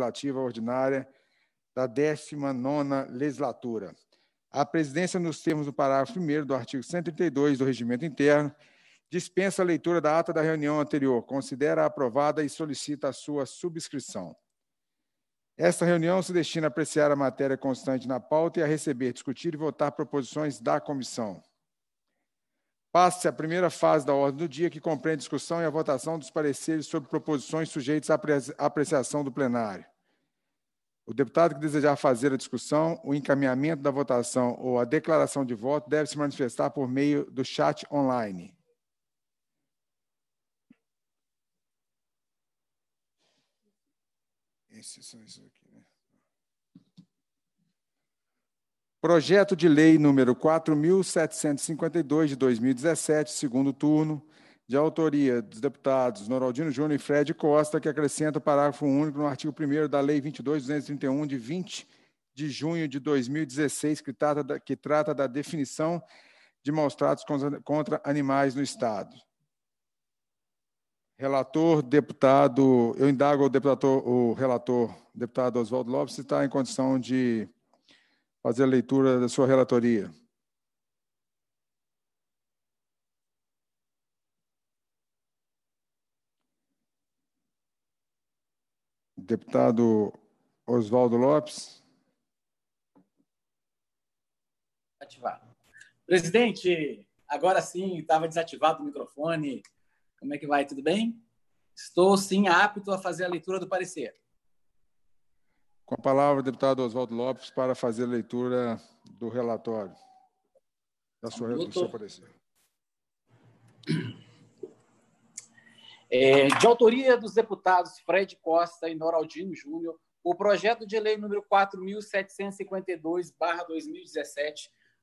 Legislativa Ordinária da 19ª Legislatura. A presidência, nos termos do parágrafo 1 do artigo 132 do Regimento Interno, dispensa a leitura da ata da reunião anterior, considera aprovada e solicita a sua subscrição. Esta reunião se destina a apreciar a matéria constante na pauta e a receber, discutir e votar proposições da comissão. Passe se a primeira fase da ordem do dia, que compreende a discussão e a votação dos pareceres sobre proposições sujeitas à apreciação do plenário. O deputado que desejar fazer a discussão, o encaminhamento da votação ou a declaração de voto deve se manifestar por meio do chat online. Esses são esses aqui, né? Projeto de Lei número 4.752 de 2017, segundo turno, de autoria dos deputados Noraldino Júnior e Fred Costa, que acrescenta o parágrafo único no artigo 1 da Lei 22.231, de 20 de junho de 2016, que trata da, que trata da definição de maus-tratos contra, contra animais no Estado. Relator, deputado, eu indago o, deputado, o relator, deputado Oswaldo Lopes, se está em condição de fazer a leitura da sua relatoria. Deputado Oswaldo Lopes. Ativar. Presidente, agora sim, estava desativado o microfone. Como é que vai? Tudo bem? Estou sim apto a fazer a leitura do parecer. Com a palavra, deputado Oswaldo Lopes, para fazer a leitura do relatório, da sua, do seu parecer. É, de autoria dos deputados Fred Costa e Noraldino Júnior, o projeto de lei número 4752/2017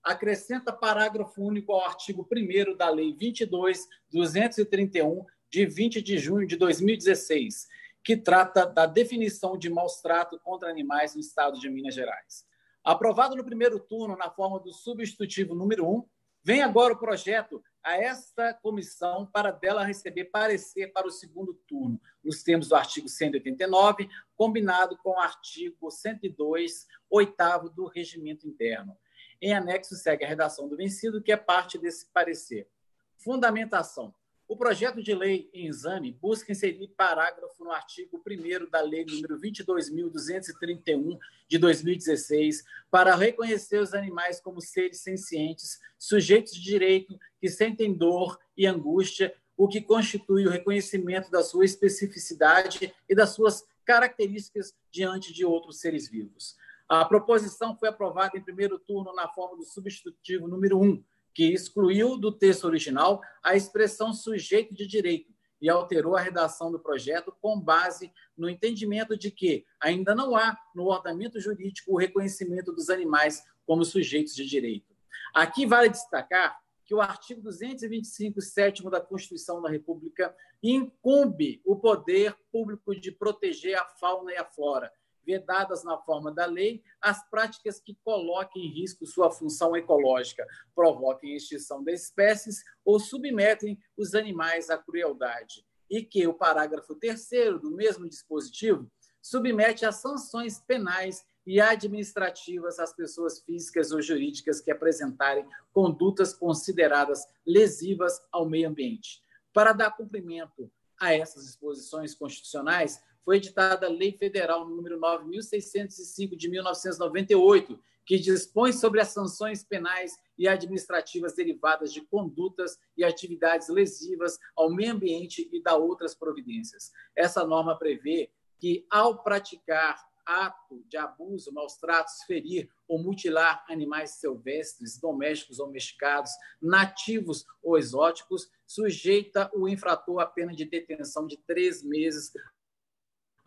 acrescenta parágrafo único ao artigo 1 da lei 22231 de 20 de junho de 2016, que trata da definição de maus-trato contra animais no estado de Minas Gerais. Aprovado no primeiro turno na forma do substitutivo número 1, Vem agora o projeto a esta comissão para dela receber parecer para o segundo turno, nos termos do artigo 189, combinado com o artigo 102, oitavo do regimento interno. Em anexo segue a redação do vencido, que é parte desse parecer. Fundamentação. O projeto de lei em exame busca inserir parágrafo no artigo 1 da Lei nº 22.231 de 2016 para reconhecer os animais como seres sencientes, sujeitos de direito que sentem dor e angústia, o que constitui o reconhecimento da sua especificidade e das suas características diante de outros seres vivos. A proposição foi aprovada em primeiro turno na forma do substitutivo número 1 que excluiu do texto original a expressão sujeito de direito e alterou a redação do projeto com base no entendimento de que ainda não há no ordenamento jurídico o reconhecimento dos animais como sujeitos de direito. Aqui vale destacar que o artigo 225, 7 da Constituição da República incumbe o poder público de proteger a fauna e a flora vedadas na forma da lei, as práticas que coloquem em risco sua função ecológica, provoquem extinção de espécies ou submetem os animais à crueldade. E que o parágrafo 3 do mesmo dispositivo submete a sanções penais e administrativas às pessoas físicas ou jurídicas que apresentarem condutas consideradas lesivas ao meio ambiente. Para dar cumprimento a essas disposições constitucionais, foi editada a Lei Federal nº 9605 de 1998, que dispõe sobre as sanções penais e administrativas derivadas de condutas e atividades lesivas ao meio ambiente e da outras providências. Essa norma prevê que ao praticar ato de abuso, maus tratos, ferir ou mutilar animais silvestres, domésticos ou mexicados, nativos ou exóticos, sujeita o infrator à pena de detenção de três meses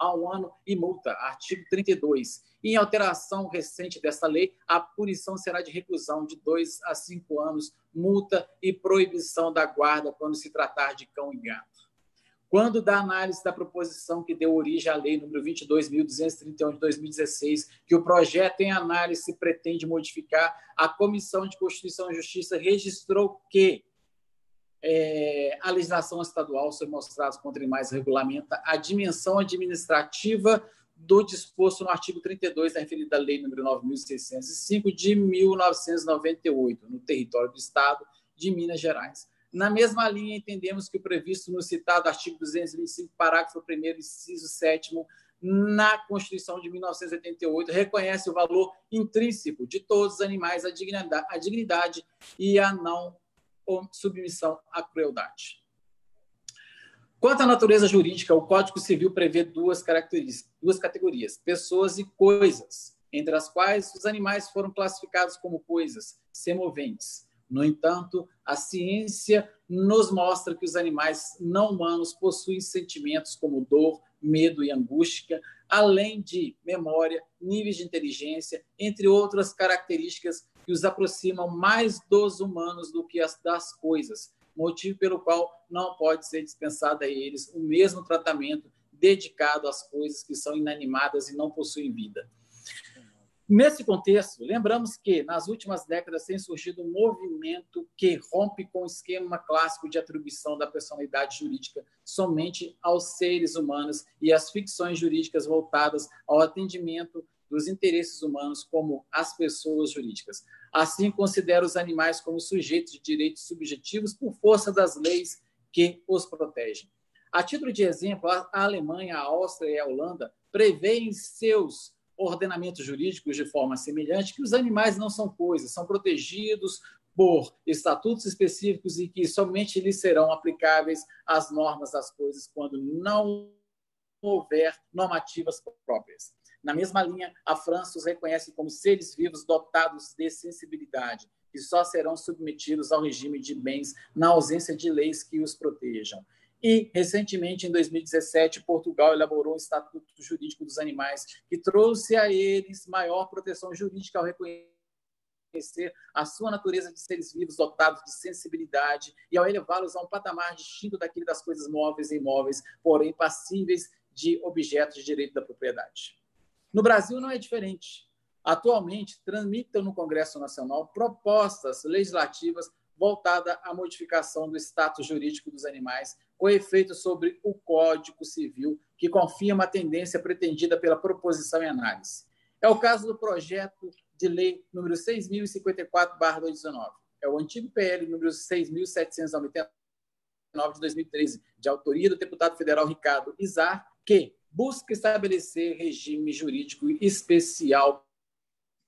a um ano e multa. Artigo 32. Em alteração recente desta lei, a punição será de reclusão de dois a cinco anos, multa e proibição da guarda quando se tratar de cão e gato. Quando da análise da proposição que deu origem à Lei nº 22.231 de 2016, que o projeto em análise pretende modificar, a Comissão de Constituição e Justiça registrou que é, a legislação estadual sobre mostrados contra animais regulamenta a dimensão administrativa do disposto no artigo 32 da referida Lei nº 9.605 de 1998, no território do Estado de Minas Gerais. Na mesma linha, entendemos que o previsto no citado artigo 225, parágrafo 1 inciso 7 na Constituição de 1988 reconhece o valor intrínseco de todos os animais, a dignidade, a dignidade e a não submissão à crueldade. Quanto à natureza jurídica, o Código Civil prevê duas, características, duas categorias: pessoas e coisas, entre as quais os animais foram classificados como coisas semoventes. No entanto, a ciência nos mostra que os animais não humanos possuem sentimentos como dor, medo e angústia, além de memória, níveis de inteligência, entre outras características que os aproximam mais dos humanos do que as das coisas, motivo pelo qual não pode ser dispensado a eles o mesmo tratamento dedicado às coisas que são inanimadas e não possuem vida. Nesse contexto, lembramos que nas últimas décadas tem surgido um movimento que rompe com o esquema clássico de atribuição da personalidade jurídica somente aos seres humanos e às ficções jurídicas voltadas ao atendimento dos interesses humanos como as pessoas jurídicas. Assim, considera os animais como sujeitos de direitos subjetivos por força das leis que os protegem. A título de exemplo, a Alemanha, a Áustria e a Holanda prevêem seus ordenamentos jurídicos de forma semelhante que os animais não são coisas, são protegidos por estatutos específicos e que somente lhes serão aplicáveis as normas das coisas quando não houver normativas próprias. Na mesma linha, a França os reconhece como seres vivos dotados de sensibilidade, que só serão submetidos ao regime de bens na ausência de leis que os protejam. E, recentemente, em 2017, Portugal elaborou o um Estatuto Jurídico dos Animais, que trouxe a eles maior proteção jurídica ao reconhecer a sua natureza de seres vivos dotados de sensibilidade e ao elevá-los a um patamar distinto daquele das coisas móveis e imóveis, porém passíveis de objetos de direito da propriedade. No Brasil não é diferente. Atualmente, tramitam no Congresso Nacional propostas legislativas voltadas à modificação do status jurídico dos animais, com efeito sobre o Código Civil, que confirma a tendência pretendida pela proposição em análise. É o caso do projeto de lei número 6054/2019. É o antigo PL número 6799 de 2013, de autoria do deputado federal Ricardo Izar, que busca estabelecer regime jurídico especial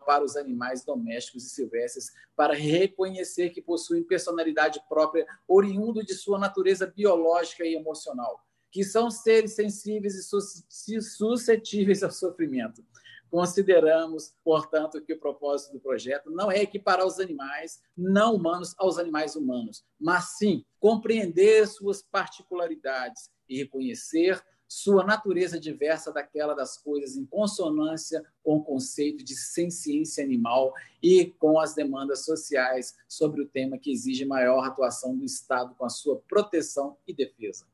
para os animais domésticos e silvestres, para reconhecer que possuem personalidade própria, oriundo de sua natureza biológica e emocional, que são seres sensíveis e suscetíveis ao sofrimento. Consideramos, portanto, que o propósito do projeto não é equiparar os animais não humanos aos animais humanos, mas sim compreender suas particularidades e reconhecer sua natureza diversa daquela das coisas em consonância com o conceito de ciência animal e com as demandas sociais sobre o tema que exige maior atuação do Estado com a sua proteção e defesa.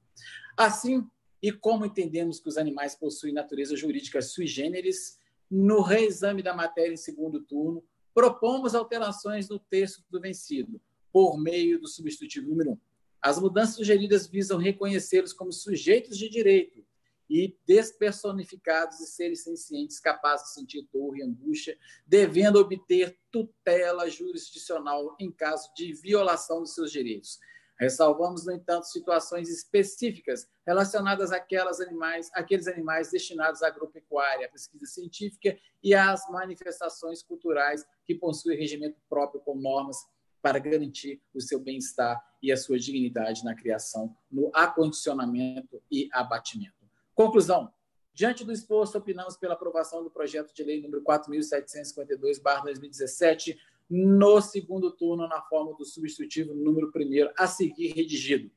Assim, e como entendemos que os animais possuem natureza jurídica sui generis, no reexame da matéria em segundo turno, propomos alterações no texto do vencido, por meio do substitutivo número 1. As mudanças sugeridas visam reconhecê-los como sujeitos de direito, e despersonificados e seres sencientes capazes de sentir dor e angústia, devendo obter tutela jurisdicional em caso de violação de seus direitos. Ressalvamos, no entanto, situações específicas relacionadas àquelas animais, àqueles animais destinados à agropecuária, à pesquisa científica e às manifestações culturais que possuem regimento próprio com normas para garantir o seu bem-estar e a sua dignidade na criação, no acondicionamento e abatimento. Conclusão. Diante do exposto, opinamos pela aprovação do projeto de lei número 4.752-2017, no segundo turno, na forma do substitutivo número 1 a seguir redigido.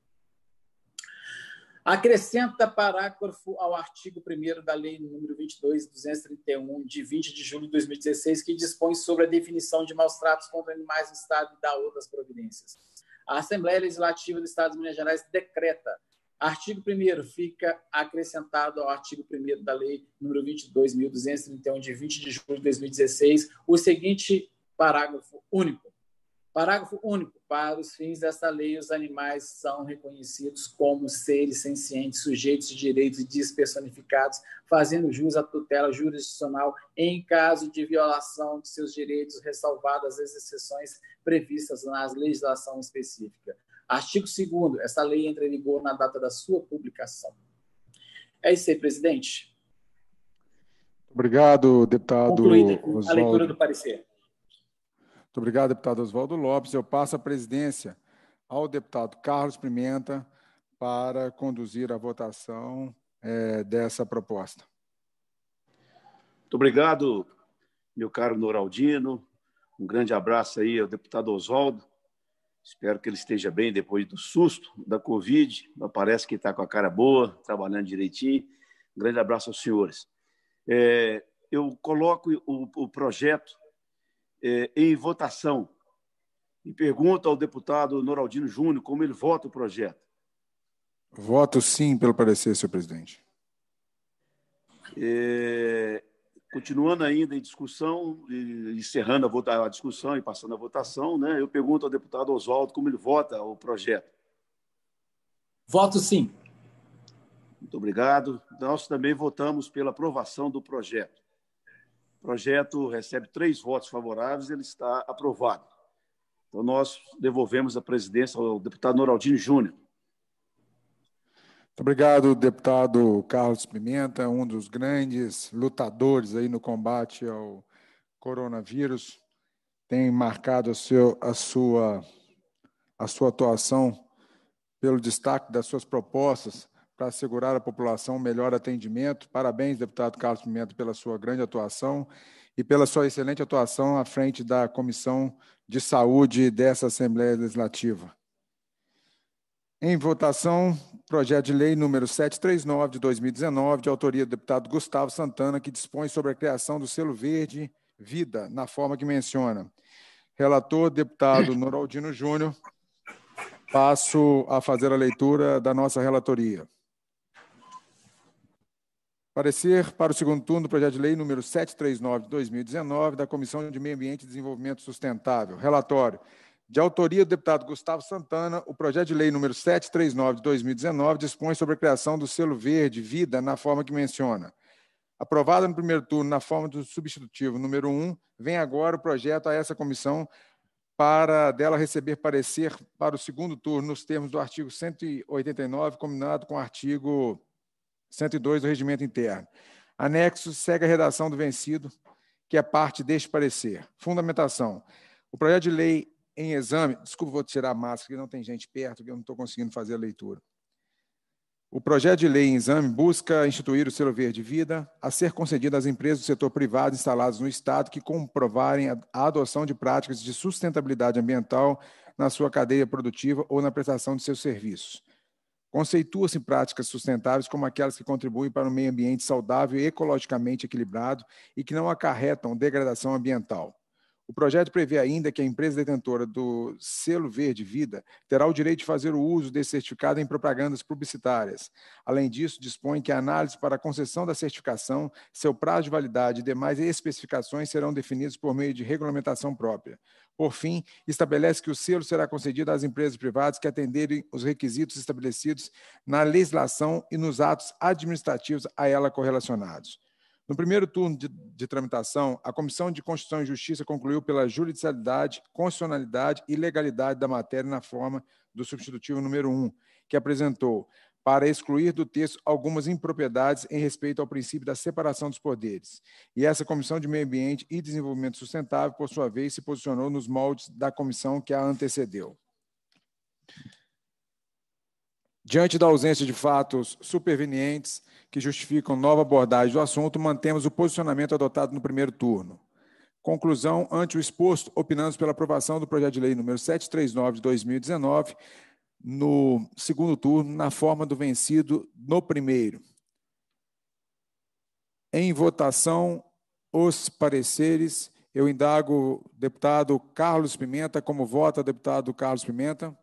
Acrescenta parágrafo ao artigo 1 da Lei Número 22.231, de 20 de julho de 2016, que dispõe sobre a definição de maus tratos contra animais no Estado e da outras providências. A Assembleia Legislativa do Estado de Minas Gerais decreta Artigo 1 fica acrescentado ao artigo 1 da Lei número 22.231, de 20 de julho de 2016, o seguinte parágrafo único. Parágrafo único. Para os fins desta lei, os animais são reconhecidos como seres sencientes, sujeitos de direitos despersonificados, fazendo jus à tutela jurisdicional em caso de violação de seus direitos, ressalvadas as exceções previstas na legislação específica. Artigo 2 essa lei entra em vigor na data da sua publicação. É isso aí, presidente. Obrigado, deputado. Concluída a leitura do parecer. Muito obrigado, deputado Oswaldo Lopes. Eu passo a presidência ao deputado Carlos Pimenta para conduzir a votação é, dessa proposta. Muito obrigado, meu caro Noraldino. Um grande abraço aí ao deputado Oswaldo. Espero que ele esteja bem depois do susto da Covid. Parece que está com a cara boa, trabalhando direitinho. Um grande abraço aos senhores. É, eu coloco o, o projeto é, em votação e pergunto ao deputado Noraldino Júnior como ele vota o projeto. Voto sim pelo parecer, senhor presidente. É, Continuando ainda em discussão, encerrando a, a, discussão e passando a votação, né, eu pergunto ao deputado Oswaldo como ele vota o projeto. Voto sim. Muito obrigado. Nós também votamos pela aprovação do projeto. O projeto recebe três votos favoráveis, ele está aprovado. Então, nós devolvemos a presidência ao deputado Noraldinho Júnior. Obrigado, deputado Carlos Pimenta, um dos grandes lutadores aí no combate ao coronavírus. Tem marcado a, seu, a, sua, a sua atuação pelo destaque das suas propostas para assegurar à população um melhor atendimento. Parabéns, deputado Carlos Pimenta, pela sua grande atuação e pela sua excelente atuação à frente da Comissão de Saúde dessa Assembleia Legislativa. Em votação, projeto de lei número 739 de 2019, de autoria do deputado Gustavo Santana, que dispõe sobre a criação do selo verde Vida, na forma que menciona. Relator, deputado Noraldino Júnior. Passo a fazer a leitura da nossa relatoria. Parecer para o segundo turno do projeto de lei número 739 de 2019 da Comissão de Meio Ambiente e Desenvolvimento Sustentável. Relatório. De autoria do deputado Gustavo Santana, o projeto de lei número 739 de 2019 dispõe sobre a criação do selo verde Vida na forma que menciona. Aprovado no primeiro turno na forma do substitutivo número 1, vem agora o projeto a essa comissão para dela receber parecer para o segundo turno nos termos do artigo 189, combinado com o artigo 102 do regimento interno. Anexo segue a redação do vencido, que é parte deste parecer. Fundamentação. O projeto de lei em exame, desculpa, vou tirar a máscara, que não tem gente perto, que eu não estou conseguindo fazer a leitura. O projeto de lei em exame busca instituir o selo verde vida a ser concedido às empresas do setor privado instaladas no Estado que comprovarem a adoção de práticas de sustentabilidade ambiental na sua cadeia produtiva ou na prestação de seus serviços. Conceitua-se práticas sustentáveis como aquelas que contribuem para um meio ambiente saudável e ecologicamente equilibrado e que não acarretam degradação ambiental. O projeto prevê ainda que a empresa detentora do selo verde vida terá o direito de fazer o uso desse certificado em propagandas publicitárias. Além disso, dispõe que a análise para a concessão da certificação, seu prazo de validade e demais especificações serão definidos por meio de regulamentação própria. Por fim, estabelece que o selo será concedido às empresas privadas que atenderem os requisitos estabelecidos na legislação e nos atos administrativos a ela correlacionados. No primeiro turno de, de, tramitação, a Comissão de Constituição e Justiça concluiu pela judicialidade, constitucionalidade e legalidade da matéria na forma do substitutivo número 1, que apresentou para excluir do texto algumas impropriedades em respeito ao princípio da separação dos poderes. E essa Comissão de Meio Ambiente e Desenvolvimento Sustentável, por sua vez, se posicionou nos moldes da comissão que a antecedeu. Diante da ausência de fatos supervenientes que justificam nova abordagem do assunto, mantemos o posicionamento adotado no primeiro turno. Conclusão, ante o exposto, opinamos pela aprovação do projeto de lei número 739 de 2019, no segundo turno, na forma do vencido no primeiro. Em votação, os pareceres. Eu indago o deputado Carlos Pimenta, como vota deputado Carlos Pimenta?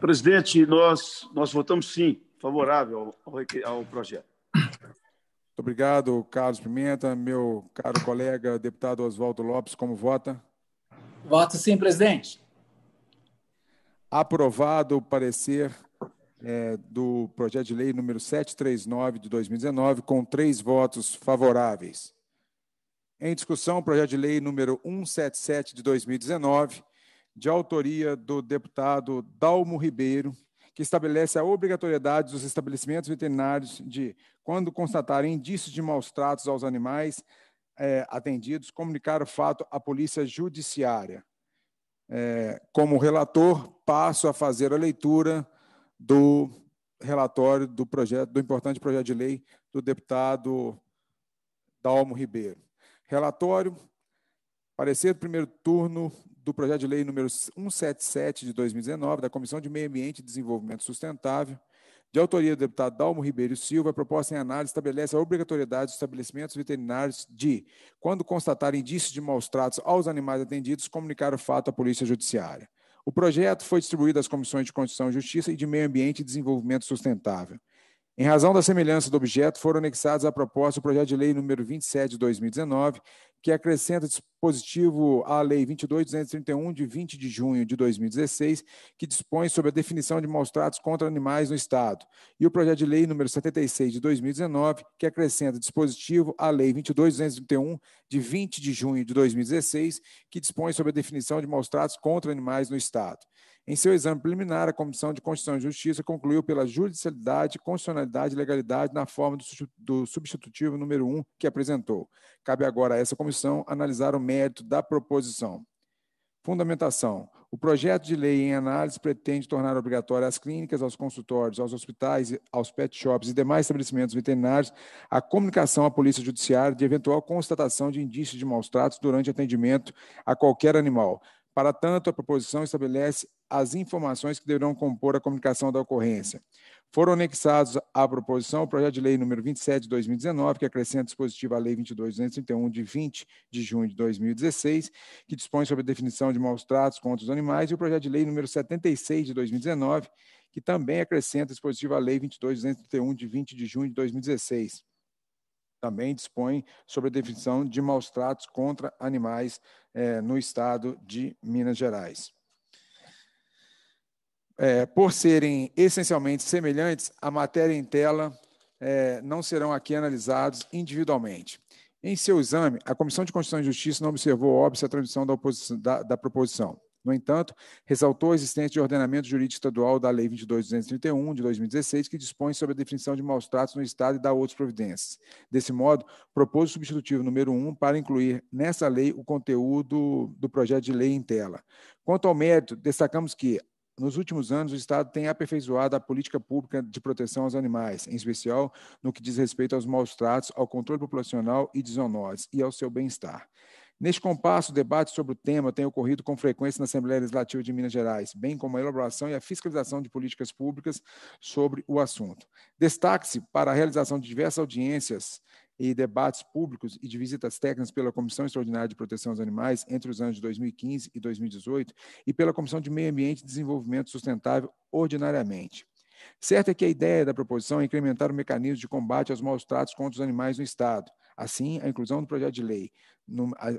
Presidente, nós, nós votamos sim, favorável ao, ao projeto. Muito obrigado, Carlos Pimenta. Meu caro colega, deputado Oswaldo Lopes, como vota? Voto sim, presidente. Aprovado o parecer é, do projeto de lei número 739 de 2019, com três votos favoráveis. Em discussão, o projeto de lei número 177 de 2019, de autoria do deputado Dalmo Ribeiro, que estabelece a obrigatoriedade dos estabelecimentos veterinários de, quando constatarem indícios de maus tratos aos animais é, atendidos, comunicar o fato à Polícia Judiciária. É, como relator, passo a fazer a leitura do relatório do projeto, do importante projeto de lei do deputado Dalmo Ribeiro. Relatório, parecer do primeiro turno, do projeto de lei número 177 de 2019 da Comissão de Meio Ambiente e Desenvolvimento Sustentável, de autoria do deputado Dalmo Ribeiro Silva, a proposta em análise estabelece a obrigatoriedade dos estabelecimentos veterinários de, quando constatar indícios de maus tratos aos animais atendidos, comunicar o fato à Polícia Judiciária. O projeto foi distribuído às Comissões de Constituição e Justiça e de Meio Ambiente e Desenvolvimento Sustentável. Em razão da semelhança do objeto, foram anexados à proposta o projeto de lei número 27 de 2019, que acrescenta dispositivo à Lei 22.231, de 20 de junho de 2016, que dispõe sobre a definição de maus-tratos contra animais no Estado, e o projeto de lei número 76, de 2019, que acrescenta dispositivo à Lei 22.231, de 20 de junho de 2016, que dispõe sobre a definição de maus-tratos contra animais no Estado. Em seu exame preliminar, a Comissão de Constituição e Justiça concluiu pela judicialidade, constitucionalidade e legalidade na forma do substitutivo número 1 que apresentou. Cabe agora a essa comissão analisar o mérito da proposição. Fundamentação. O projeto de lei em análise pretende tornar obrigatória às clínicas, aos consultórios, aos hospitais, aos pet shops e demais estabelecimentos veterinários a comunicação à Polícia Judiciária de eventual constatação de indícios de maus-tratos durante atendimento a qualquer animal. Para tanto, a proposição estabelece as informações que deverão compor a comunicação da ocorrência. Foram anexados à proposição o projeto de lei número 27 de 2019, que acrescenta dispositivo à lei 22.231 de 20 de junho de 2016, que dispõe sobre a definição de maus tratos contra os animais, e o projeto de lei número 76 de 2019, que também acrescenta dispositivo à lei 22.231 de 20 de junho de 2016. Também dispõe sobre a definição de maus tratos contra animais eh, no estado de Minas Gerais é, por serem essencialmente semelhantes, a matéria em tela é, não serão aqui analisados individualmente. Em seu exame, a Comissão de Constituição e Justiça não observou óbvio a transmissão da, da, da proposição. No entanto, ressaltou a existência de ordenamento jurídico estadual da Lei 22.231, de 2016, que dispõe sobre a definição de maus-tratos no Estado e dá outras providências. Desse modo, propôs o substitutivo número 1 para incluir nessa lei o conteúdo do projeto de lei em tela. Quanto ao mérito, destacamos que nos últimos anos, o Estado tem aperfeiçoado a política pública de proteção aos animais, em especial no que diz respeito aos maus tratos, ao controle populacional e de zoonoses e ao seu bem-estar. Neste compasso, o debate sobre o tema tem ocorrido com frequência na Assembleia Legislativa de Minas Gerais, bem como a elaboração e a fiscalização de políticas públicas sobre o assunto. Destaque-se para a realização de diversas audiências e debates públicos e de visitas técnicas pela Comissão Extraordinária de Proteção aos Animais entre os anos de 2015 e 2018 e pela Comissão de Meio Ambiente e Desenvolvimento Sustentável ordinariamente. Certo é que a ideia da proposição é incrementar o mecanismo de combate aos maus tratos contra os animais no Estado. Assim, a inclusão do projeto de lei,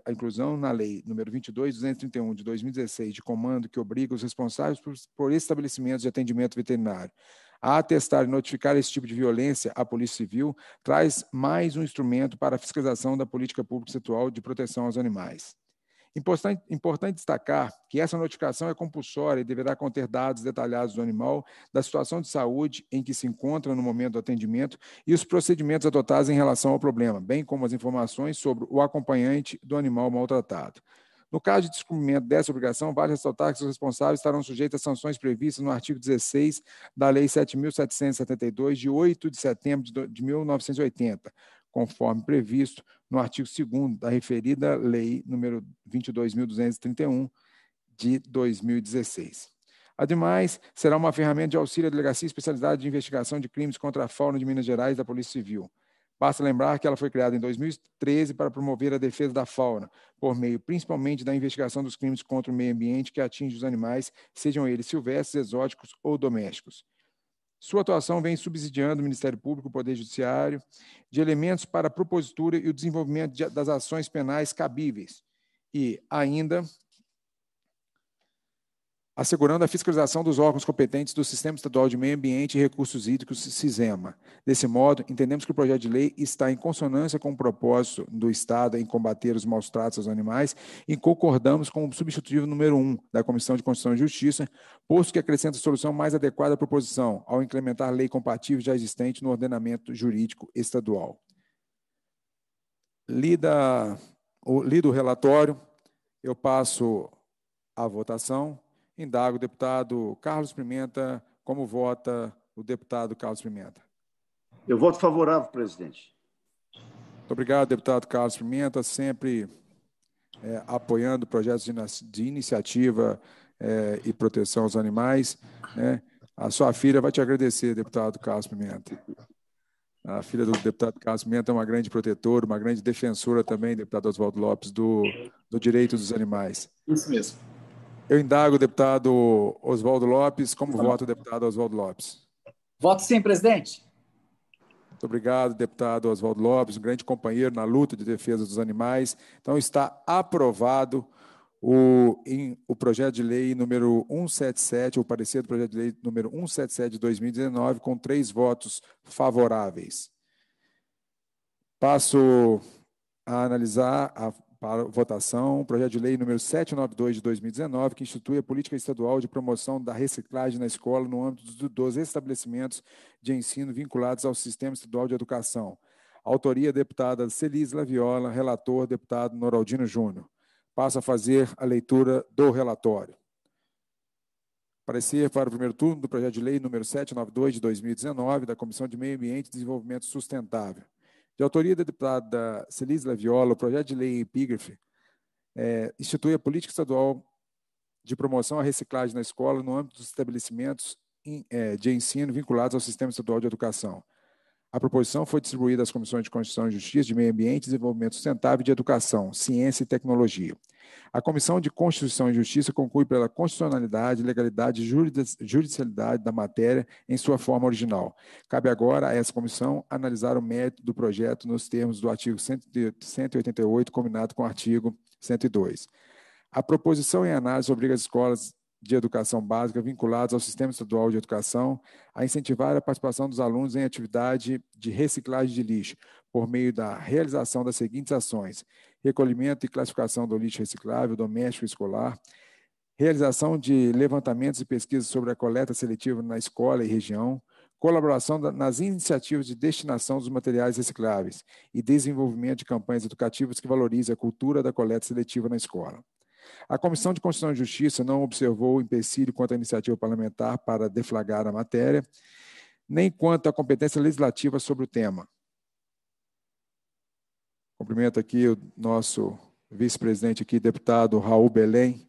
a inclusão na lei número 22.231 de 2016 de comando que obriga os responsáveis por estabelecimentos de atendimento veterinário a atestar e notificar esse tipo de violência à Polícia Civil traz mais um instrumento para a fiscalização da política pública atual de proteção aos animais. Importante, importante, destacar que essa notificação é compulsória e deverá conter dados detalhados do animal, da situação de saúde em que se encontra no momento do atendimento e os procedimentos adotados em relação ao problema, bem como as informações sobre o acompanhante do animal maltratado. No caso de descumprimento dessa obrigação, vale ressaltar que os responsáveis estarão sujeitos a sanções previstas no artigo 16 da Lei 7.772, de 8 de setembro de 1980, conforme previsto no artigo 2 da referida Lei número 22.231, de 2016. Ademais, será uma ferramenta de auxílio à Delegacia Especializada de Investigação de Crimes contra a Fauna de Minas Gerais da Polícia Civil Basta lembrar que ela foi criada em 2013 para promover a defesa da fauna, por meio principalmente da investigação dos crimes contra o meio ambiente que atinge os animais, sejam eles silvestres, exóticos ou domésticos. Sua atuação vem subsidiando o Ministério Público, o Poder Judiciário, de elementos para a propositura e o desenvolvimento das ações penais cabíveis. E, ainda, assegurando a fiscalização dos órgãos competentes do Sistema Estadual de Meio Ambiente e Recursos Hídricos, SISEMA. Desse modo, entendemos que o projeto de lei está em consonância com o propósito do Estado em combater os maus tratos aos animais e concordamos com o substitutivo número 1 da Comissão de Constituição e Justiça, posto que acrescenta a solução mais adequada à proposição, ao implementar a lei compatível já existente no ordenamento jurídico estadual. Lida, o, lido o relatório, eu passo à votação. Indago o deputado Carlos Pimenta. Como vota o deputado Carlos Pimenta? Eu voto favorável, presidente. Muito obrigado, deputado Carlos Pimenta, sempre é, apoiando projetos de, de iniciativa é, e proteção aos animais. Né? A sua filha vai te agradecer, deputado Carlos Pimenta. A filha do deputado Carlos Pimenta é uma grande protetora, uma grande defensora também, deputado Oswaldo Lopes, do, do direito dos animais. Isso mesmo. Eu indago o deputado Oswaldo Lopes. Como tá vota o deputado Oswaldo Lopes? Voto sim, presidente. Muito obrigado, deputado Oswaldo Lopes, um grande companheiro na luta de defesa dos animais. Então, está aprovado o, em, o projeto de lei número 177, o parecer do projeto de lei número 177 de 2019, com três votos favoráveis. Passo a analisar, a para votação o projeto de lei número 792 de 2019, que institui a política estadual de promoção da reciclagem na escola no âmbito dos estabelecimentos de ensino vinculados ao sistema estadual de educação. Autoria deputada Celis Laviola, relator deputado Noraldino Júnior. Passo a fazer a leitura do relatório. Parecer para o primeiro turno do projeto de lei número 792 de 2019 da Comissão de Meio Ambiente e Desenvolvimento Sustentável. De autoria da deputada Celise Laviola, o projeto de lei em epígrafe é, institui a política estadual de promoção à reciclagem na escola no âmbito dos estabelecimentos é, de ensino vinculados ao Sistema Estadual de Educação. A proposição foi distribuída às comissões de Constituição e Justiça, de Meio Ambiente, Desenvolvimento Sustentável e de Educação, Ciência e Tecnologia. A Comissão de Constituição e Justiça conclui pela constitucionalidade, legalidade e judicialidade da matéria em sua forma original. Cabe agora a essa comissão analisar o mérito do projeto nos termos do artigo 188, combinado com o artigo 102. A proposição em análise obriga as escolas de educação básica vinculados ao Sistema Estadual de Educação a incentivar a participação dos alunos em atividade de reciclagem de lixo por meio da realização das seguintes ações: recolhimento e classificação do lixo reciclável doméstico e escolar, realização de levantamentos e pesquisas sobre a coleta seletiva na escola e região, colaboração nas iniciativas de destinação dos materiais recicláveis e desenvolvimento de campanhas educativas que valorizem a cultura da coleta seletiva na escola. A Comissão de Constituição e Justiça não observou empecilho quanto à iniciativa parlamentar para deflagrar a matéria, nem quanto à competência legislativa sobre o tema. Cumprimento aqui o nosso vice-presidente aqui, deputado Raul Belém.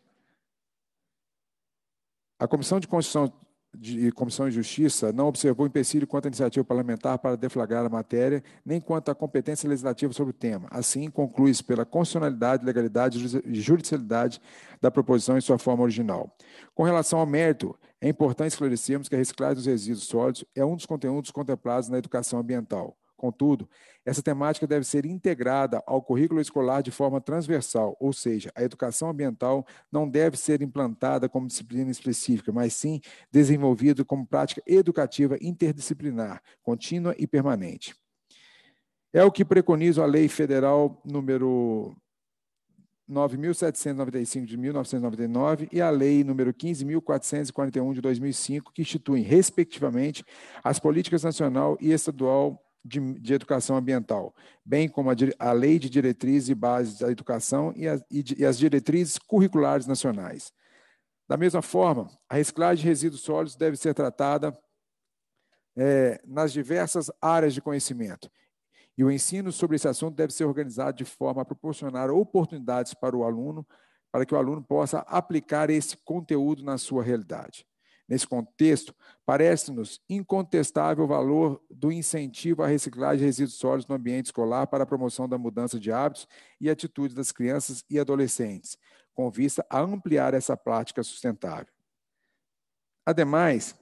A Comissão de Constituição de Comissão de Justiça não observou empecilho quanto à iniciativa parlamentar para deflagrar a matéria, nem quanto à competência legislativa sobre o tema. Assim, conclui-se pela constitucionalidade, legalidade e judicialidade da proposição em sua forma original. Com relação ao mérito, é importante esclarecermos que a reciclagem dos resíduos sólidos é um dos conteúdos contemplados na educação ambiental. Contudo, essa temática deve ser integrada ao currículo escolar de forma transversal, ou seja, a educação ambiental não deve ser implantada como disciplina específica, mas sim desenvolvida como prática educativa interdisciplinar, contínua e permanente. É o que preconiza a Lei Federal número 9.795 de 1999 e a Lei número 15.441 de 2005, que instituem, respectivamente, as políticas nacional e estadual de, de Educação Ambiental, bem como a, a Lei de Diretrizes e Bases da Educação e, a, e, e as diretrizes curriculares nacionais. Da mesma forma, a reciclagem de resíduos sólidos deve ser tratada é, nas diversas áreas de conhecimento. E o ensino sobre esse assunto deve ser organizado de forma a proporcionar oportunidades para o aluno, para que o aluno possa aplicar esse conteúdo na sua realidade. Nesse contexto, parece-nos incontestável o valor do incentivo à reciclagem de resíduos sólidos no ambiente escolar para a promoção da mudança de hábitos e atitudes das crianças e adolescentes, com vista a ampliar essa prática sustentável. Ademais,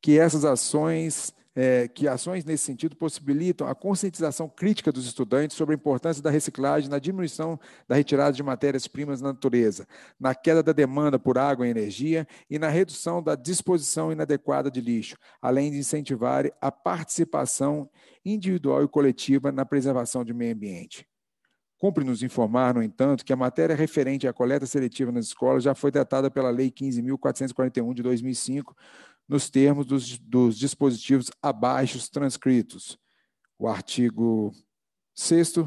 que essas ações é, que ações nesse sentido possibilitam a conscientização crítica dos estudantes sobre a importância da reciclagem na diminuição da retirada de matérias-primas na natureza, na queda da demanda por água e energia e na redução da disposição inadequada de lixo, além de incentivar a participação individual e coletiva na preservação do meio ambiente. Cumpre nos informar, no entanto, que a matéria referente à coleta seletiva nas escolas já foi tratada pela Lei 15.441 de 2005, nos termos dos, dos dispositivos abaixo transcritos. O artigo 6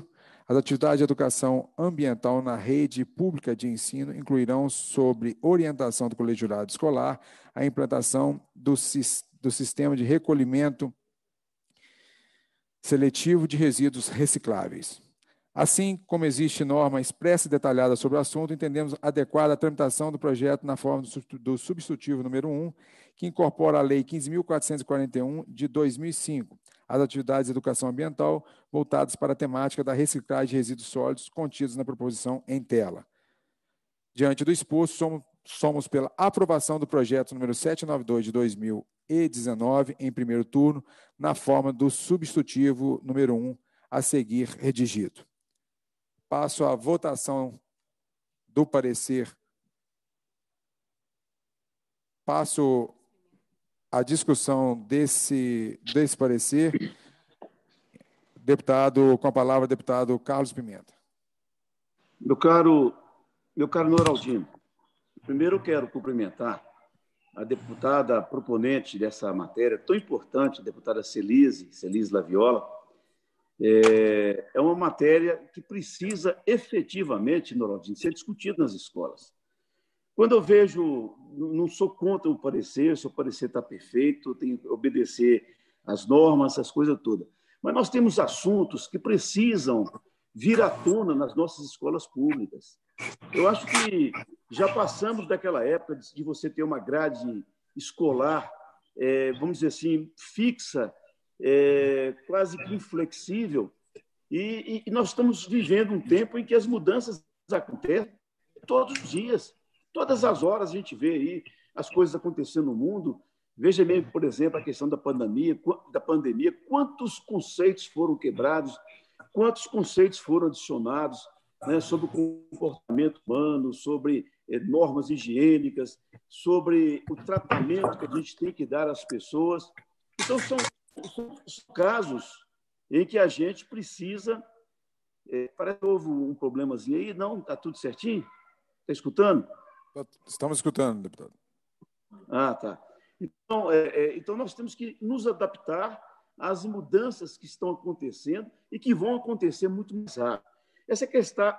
as atividades de educação ambiental na rede pública de ensino incluirão, sobre orientação do colegiado escolar, a implantação do, do sistema de recolhimento seletivo de resíduos recicláveis. Assim como existe norma expressa e detalhada sobre o assunto, entendemos adequada a tramitação do projeto na forma do substitutivo número 1, que incorpora a Lei 15.441 de 2005, as atividades de educação ambiental voltadas para a temática da reciclagem de resíduos sólidos contidos na proposição em tela. Diante do exposto, somos, somos pela aprovação do projeto número 792 de 2019, em primeiro turno, na forma do substitutivo número 1 a seguir redigido. Passo à votação do parecer. Passo a discussão desse, desse parecer. Deputado, com a palavra, deputado Carlos Pimenta. Meu caro, meu caro Noraldino, primeiro eu quero cumprimentar a deputada proponente dessa matéria tão importante, a deputada Celise, Celise Laviola, é, é uma matéria que precisa efetivamente, Noraldinho, ser discutida nas escolas. Quando eu vejo, não sou contra o parecer, se o parecer está perfeito, tem que obedecer as normas, essas coisas todas. Mas nós temos assuntos que precisam vir à tona nas nossas escolas públicas. Eu acho que já passamos daquela época de você ter uma grade escolar, é, vamos dizer assim, fixa é, quase que inflexível. E, e, nós estamos vivendo um tempo em que as mudanças acontecem todos os dias, todas as horas a gente vê aí as coisas acontecendo no mundo. Veja mesmo, por exemplo, a questão da pandemia, da pandemia, quantos conceitos foram quebrados, quantos conceitos foram adicionados né, sobre o comportamento humano, sobre eh, normas higiênicas, sobre o tratamento que a gente tem que dar às pessoas. Então, são são casos em que a gente precisa. É, parece que houve um problemazinho aí, não? Está tudo certinho? Está escutando? Tá, estamos escutando, deputado. Ah, tá. Então, é, é, então, nós temos que nos adaptar às mudanças que estão acontecendo e que vão acontecer muito mais rápido. Essa questão,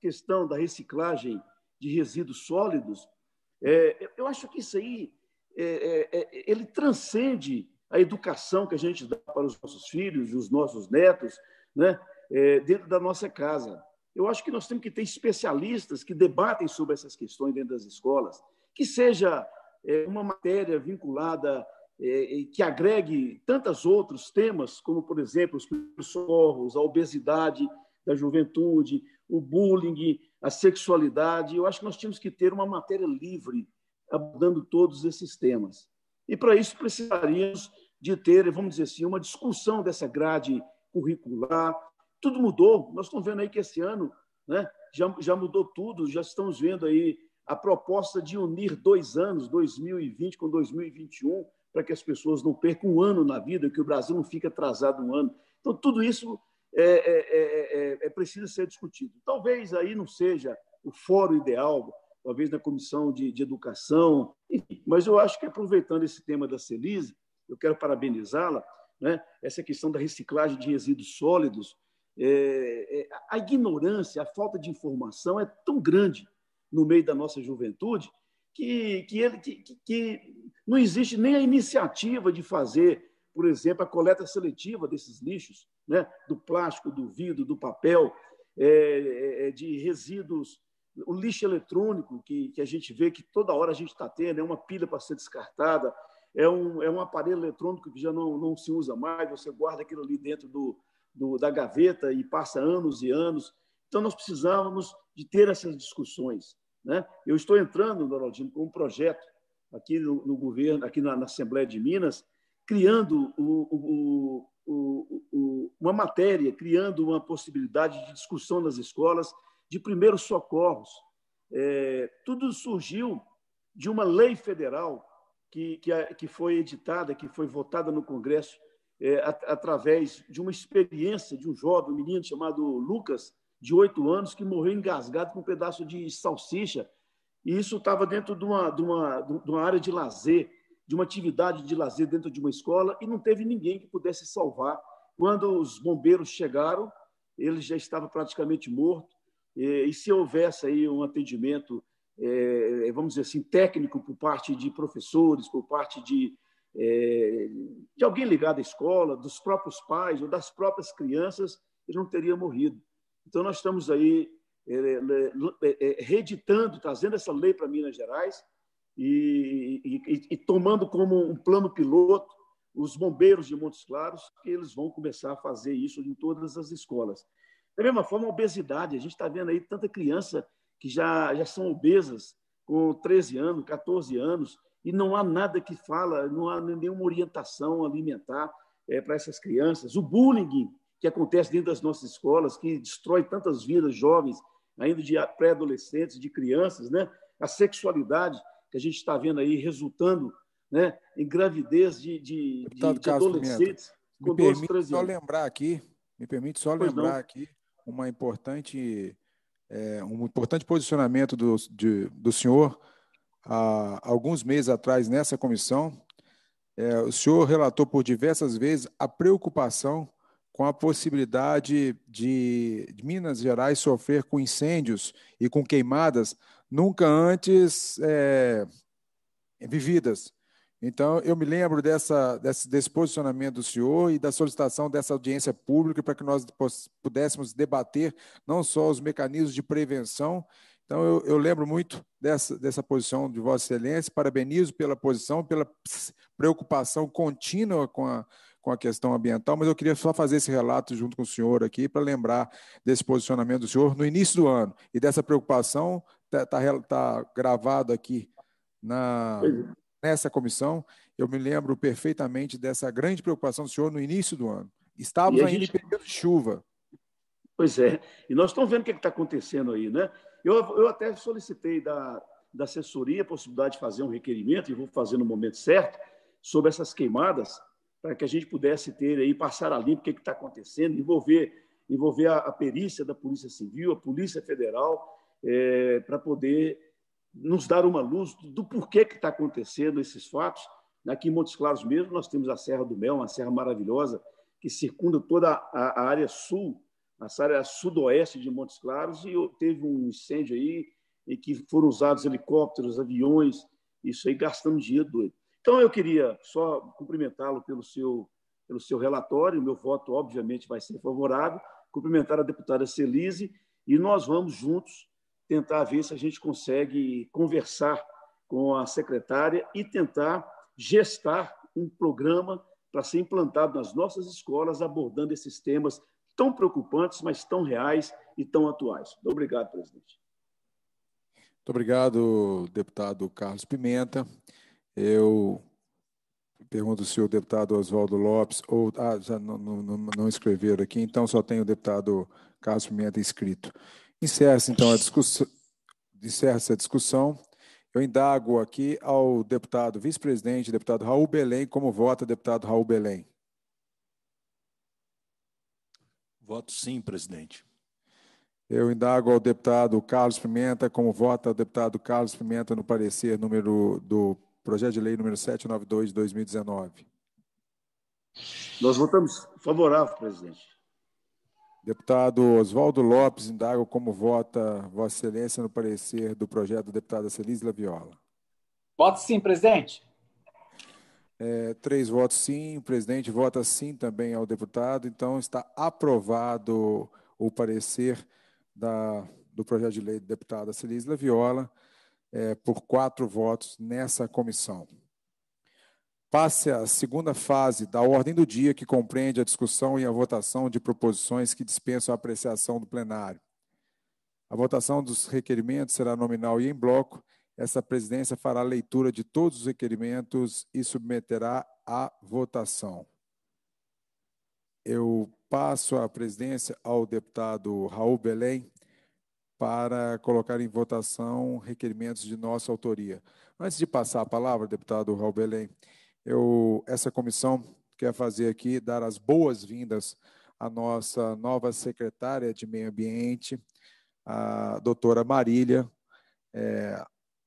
questão da reciclagem de resíduos sólidos, é, eu acho que isso aí é, é, é, ele transcende a educação que a gente dá para os nossos filhos e os nossos netos, né? É, dentro da nossa casa. Eu acho que nós temos que ter especialistas que debatem sobre essas questões dentro das escolas, que seja é, uma matéria vinculada é, que agregue tantos outros temas, como, por exemplo, os socorros, a obesidade da juventude, o bullying, a sexualidade. Eu acho que nós temos que ter uma matéria livre abordando todos esses temas. E, para isso, precisaríamos de ter, vamos dizer assim, uma discussão dessa grade curricular. Tudo mudou. Nós estamos vendo aí que esse ano né, já, já mudou tudo, já estamos vendo aí a proposta de unir dois anos, 2020 com 2021, para que as pessoas não percam um ano na vida, que o Brasil não fique atrasado um ano. Então, tudo isso é, é, é, é, é precisa ser discutido. Talvez aí não seja o fórum ideal, talvez na comissão de, de educação, enfim, mas eu acho que aproveitando esse tema da Celise, eu quero parabenizá-la, né? essa questão da reciclagem de resíduos sólidos, é, é, a ignorância, a falta de informação é tão grande no meio da nossa juventude que, que, ele, que, que não existe nem a iniciativa de fazer, por exemplo, a coleta seletiva desses lixos, né? do plástico, do vidro, do papel, é, é, é de resíduos, o lixo eletrônico que, que a gente vê que toda hora a gente está tendo, é uma pilha para ser descartada, é um, é um aparelho eletrônico que já não, não se usa mais, você guarda aquilo ali dentro do, do, da gaveta e passa anos e anos. Então, nós precisávamos de ter essas discussões. Né? Eu estou entrando, Donaldinho, com um projeto aqui no, no governo, aqui na, na, Assembleia de Minas, criando o, o, o, uma matéria, criando uma possibilidade de discussão nas escolas de primeiros socorros. É, tudo surgiu de uma lei federal que, que, que foi editada, que foi votada no Congresso é, at, através de uma experiência de um jovem um menino chamado Lucas, de oito anos, que morreu engasgado com um pedaço de salsicha. E isso estava dentro de uma, de, uma, de uma área de lazer, de uma atividade de lazer dentro de uma escola, e não teve ninguém que pudesse salvar. Quando os bombeiros chegaram, ele já estava praticamente morto. E, e se houvesse aí um atendimento é, é, vamos dizer assim, técnico por parte de professores, por parte de, é, de alguém ligado à escola, dos próprios pais ou das próprias crianças, ele não teria morrido. Então, nós estamos aí reeditando, trazendo essa lei para Minas Gerais e, e, e tomando como um plano piloto os bombeiros de Montes Claros, que eles vão começar a fazer isso em todas as escolas. Da mesma forma, a obesidade. A gente está vendo aí tanta criança que já, já são obesas, com 13 anos, 14 anos, e não há nada que fala, não há nenhuma orientação alimentar é, para essas crianças. O bullying que acontece dentro das nossas escolas, que destrói tantas vidas jovens, ainda de pré-adolescentes, de crianças, né? a sexualidade que a gente está vendo aí resultando né? em gravidez de, de, de, de adolescentes. Me permite só lembrar aqui, me permite só pois lembrar não. aqui uma importante é, um importante posicionamento do, de, do senhor há alguns meses atrás nessa comissão. É, o senhor relatou por diversas vezes a preocupação com a possibilidade de, de Minas Gerais sofrer com incêndios e com queimadas nunca antes é, vividas. Então, eu me lembro dessa, desse, desse posicionamento do senhor e da solicitação dessa audiência pública para que nós pudéssemos debater não só os mecanismos de prevenção. Então, eu, eu lembro muito dessa, dessa posição de Vossa Excelência, parabenizo pela posição, pela preocupação contínua com a, com a questão ambiental, mas eu queria só fazer esse relato junto com o senhor aqui para lembrar desse posicionamento do senhor no início do ano e dessa preocupação está tá, tá gravado aqui na, é nessa comissão, eu me lembro perfeitamente dessa grande preocupação do senhor no início do ano. Estávamos ainda gente... em período de chuva. Pois é, e nós estamos vendo o que é está acontecendo aí, né? Eu, eu até solicitei da, da assessoria a possibilidade de fazer um requerimento, e vou fazer no momento certo, sobre essas queimadas, para que a gente pudesse ter aí, passar ali o que é está acontecendo, envolver, envolver a, a, perícia da Polícia Civil, a Polícia Federal, é, para poder nos dar uma luz do porquê que está acontecendo esses fatos. Aqui em Montes Claros mesmo, nós temos a Serra do Mel, uma serra maravilhosa, que circunda toda a, área sul, a área sudoeste de Montes Claros, e teve um incêndio aí em que foram usados helicópteros, aviões, isso aí gastando dinheiro doido. Então, eu queria só cumprimentá-lo pelo seu, pelo seu relatório, o meu voto, obviamente, vai ser favorável, cumprimentar a deputada Celise, e nós vamos juntos tentar ver se a gente consegue conversar com a secretária e tentar gestar um programa para ser implantado nas nossas escolas, abordando esses temas tão preocupantes, mas tão reais e tão atuais. Muito obrigado, presidente. Muito obrigado, deputado Carlos Pimenta. Eu pergunto se o deputado Oswaldo Lopes, ou ah, já não, não, não escreveram aqui, então só tem o deputado Carlos Pimenta inscrito. Encerra-se então a discussão. Encerra a discussão. Eu indago aqui ao deputado vice-presidente, deputado Raul Belém, como vota deputado Raul Belém. Voto sim, presidente. Eu indago ao deputado Carlos Pimenta, como vota o deputado Carlos Pimenta no parecer número do projeto de lei número 792 de 2019. Nós votamos favorável, presidente. Deputado Oswaldo Lopes indaga como vota Vossa Excelência no parecer do projeto do Deputada Celisla Viola. Voto sim, presidente. É, três votos sim, o presidente vota sim também ao deputado, então está aprovado o parecer da, do projeto de lei do Deputada Celisla Viola é, por quatro votos nessa comissão passe à segunda fase da ordem do dia, que compreende a discussão e a votação de proposições que dispensam a apreciação do plenário. A votação dos requerimentos será nominal e em bloco. Essa presidência fará a leitura de todos os requerimentos e submeterá à votação. Eu passo a presidência ao deputado Raul Belém para colocar em votação requerimentos de nossa autoria. Antes de passar a palavra, deputado Raul Belém, eu, essa comissão quer fazer aqui, dar as boas-vindas à nossa nova secretária de Meio Ambiente, a doutora Marília, é,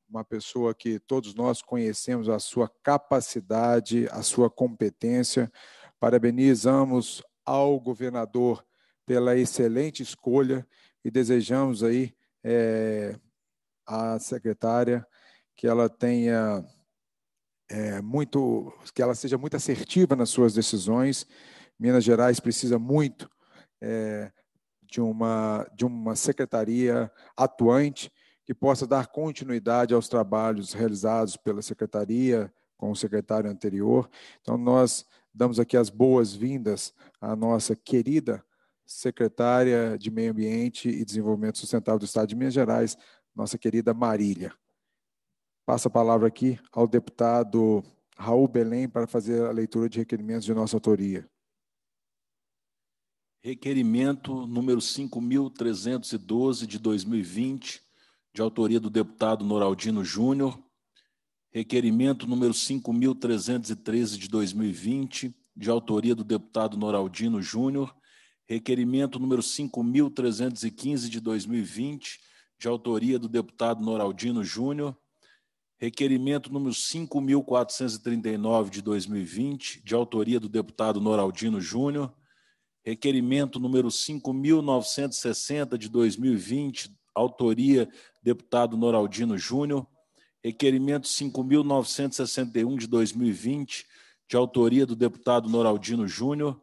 uma pessoa que todos nós conhecemos a sua capacidade, a sua competência. Parabenizamos ao governador pela excelente escolha e desejamos aí é, à secretária que ela tenha é, muito, que ela seja muito assertiva nas suas decisões. Minas Gerais precisa muito é, de uma de uma secretaria atuante que possa dar continuidade aos trabalhos realizados pela secretaria com o secretário anterior. Então nós damos aqui as boas-vindas à nossa querida secretária de Meio Ambiente e Desenvolvimento Sustentável do Estado de Minas Gerais, nossa querida Marília. Passo a palavra aqui ao deputado Raul Belém para fazer a leitura de requerimentos de nossa autoria. Requerimento número 5.312 de 2020, de autoria do deputado Noraldino Júnior. Requerimento número 5.313 de 2020, de autoria do deputado Noraldino Júnior. Requerimento número 5.315 de 2020, de autoria do deputado Noraldino Júnior Requerimento número 5.439 de 2020, de autoria do deputado Noraldino Júnior. Requerimento número 5.960 de 2020, autoria deputado Noraldino Júnior. Requerimento 5.961 de 2020, de autoria do deputado Noraldino Júnior.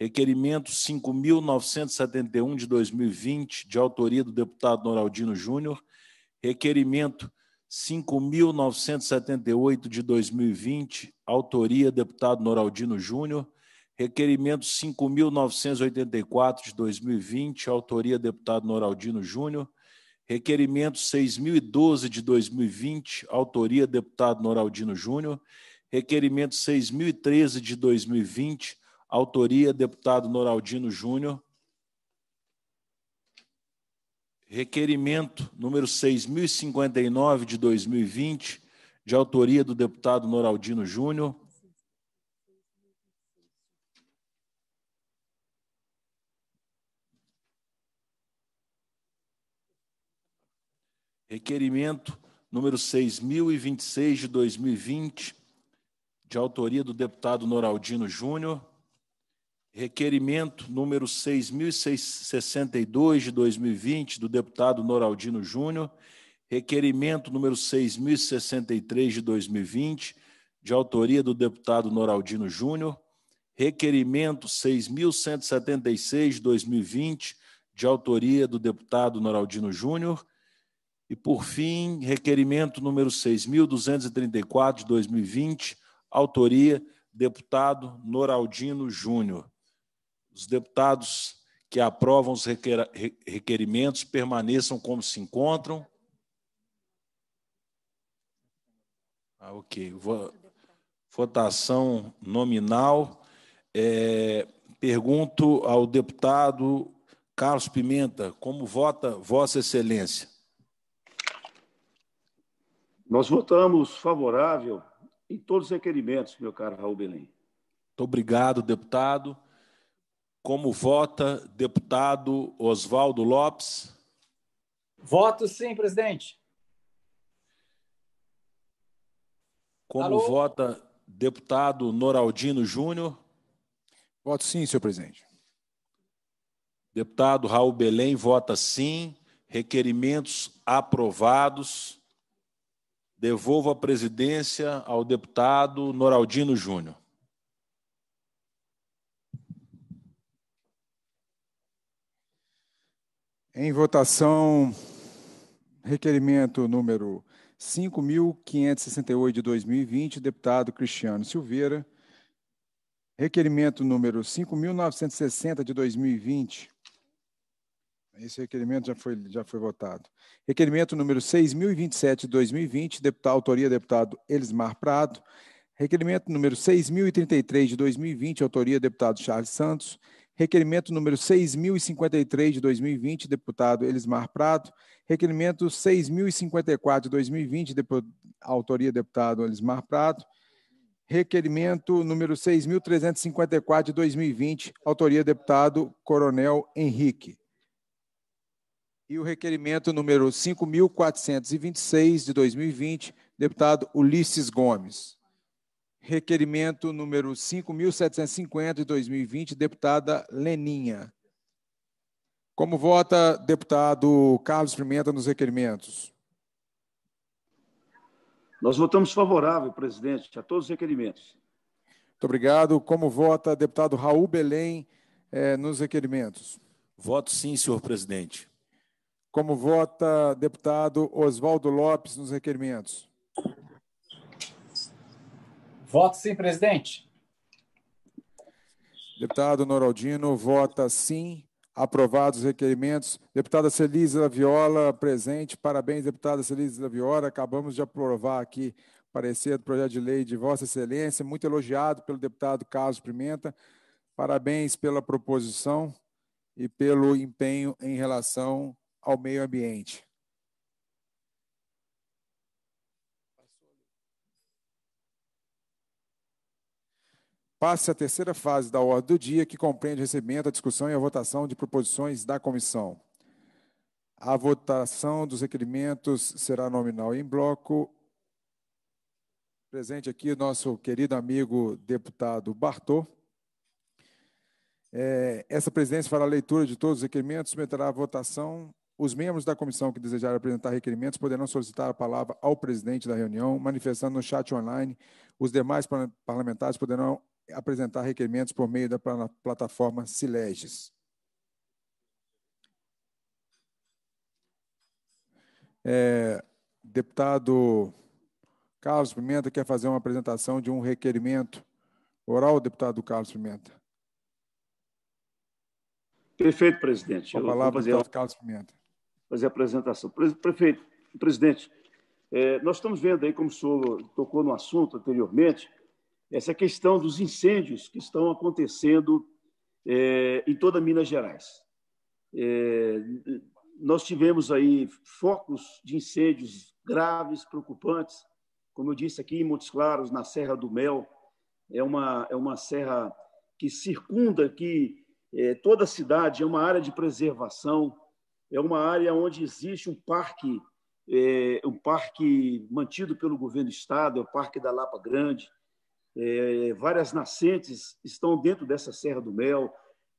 Requerimento 5.971 de 2020, de autoria do deputado Noraldino Júnior. Requerimento 5.978 de 2020, autoria deputado Noraldino Júnior. Requerimento 5.984 de 2020, autoria deputado Noraldino Júnior. Requerimento 6.012 de 2020, autoria deputado Noraldino Júnior. Requerimento 6.013 de 2020, autoria deputado Noraldino Júnior requerimento número 6059 de 2020, de autoria do deputado Noraldino Júnior. Requerimento número 6026 de 2020, de autoria do deputado Noraldino Júnior requerimento número 6.062 de 2020 do deputado Noraldino Júnior, requerimento número 6.063 de 2020, de autoria do deputado Noraldino Júnior, requerimento 6.176 de 2020, de autoria do deputado Noraldino Júnior, e por fim, requerimento número 6.234 de 2020, autoria deputado Noraldino Júnior. Os deputados que aprovam os requerimentos permaneçam como se encontram. Ah, ok. Votação nominal. É... pergunto ao deputado Carlos Pimenta, como vota Vossa Excelência? Nós votamos favorável em todos os requerimentos, meu caro Raul Belém. Muito obrigado, deputado. Como vota deputado Oswaldo Lopes? Voto sim, presidente. Como Alô? vota deputado Noraldino Júnior? Voto sim, senhor presidente. Deputado Raul Belém vota sim. Requerimentos aprovados. Devolvo a presidência ao deputado Noraldino Júnior. Em votação, requerimento número 5.568 de 2020, deputado Cristiano Silveira. Requerimento número 5.960 de 2020. Esse requerimento já foi, já foi votado. Requerimento número 6.027 de 2020, deputado, autoria deputado Elismar Prado. Requerimento número 6.033 de 2020, autoria deputado Charles Santos. Requerimento número 6053 de 2020, deputado Elismar Prato. Requerimento 6054 de 2020, depo... autoria deputado Elismar Prato. Requerimento número 6354 de 2020, autoria deputado Coronel Henrique. E o requerimento número 5426 de 2020, deputado Ulisses Gomes requerimento número 5.750 de 2020, deputada Leninha. Como vota deputado Carlos Pimenta nos requerimentos? Nós votamos favorável, presidente, a todos os requerimentos. Muito obrigado. Como vota deputado Raul Belém eh, nos requerimentos? Voto sim, senhor presidente. Como vota deputado Oswaldo Lopes nos requerimentos? Voto sim, presidente. Deputado Noraldino, vota sim. Aprovados os requerimentos. Deputada Celisa Viola, presente. Parabéns, deputada Celisa Viola. Acabamos de aprovar aqui o parecer do projeto de lei de Vossa Excelência, muito elogiado pelo deputado Carlos Pimenta. Parabéns pela proposição e pelo empenho em relação ao meio ambiente. Passa a terceira fase da ordem do dia, que compreende o recebimento, a discussão e a votação de proposições da comissão. A votação dos requerimentos será nominal em bloco. Presente aqui nosso querido amigo deputado Bartô. É, essa presidência fará a leitura de todos os requerimentos, submeterá a votação. Os membros da comissão que desejarem apresentar requerimentos poderão solicitar a palavra ao presidente da reunião, manifestando no chat online. Os demais parlamentares poderão apresentar requerimentos por meio da plataforma Sileges. É, deputado Carlos Pimenta quer fazer uma apresentação de um requerimento oral, deputado Carlos Pimenta. Perfeito, presidente. A palavra, fazer, deputado Carlos Pimenta. Fazer a apresentação. Prefeito, presidente, é, nós estamos vendo aí, como o senhor tocou no assunto anteriormente, essa questão dos incêndios que estão acontecendo é, em toda Minas Gerais. É, nós tivemos aí focos de incêndios graves, preocupantes, como eu disse aqui em Montes Claros, na Serra do Mel, é uma, é uma serra que circunda aqui é, toda a cidade, é uma área de preservação, é uma área onde existe um parque, é, um parque mantido pelo governo do estado, é o Parque da Lapa Grande, é, várias nascentes estão dentro dessa Serra do Mel,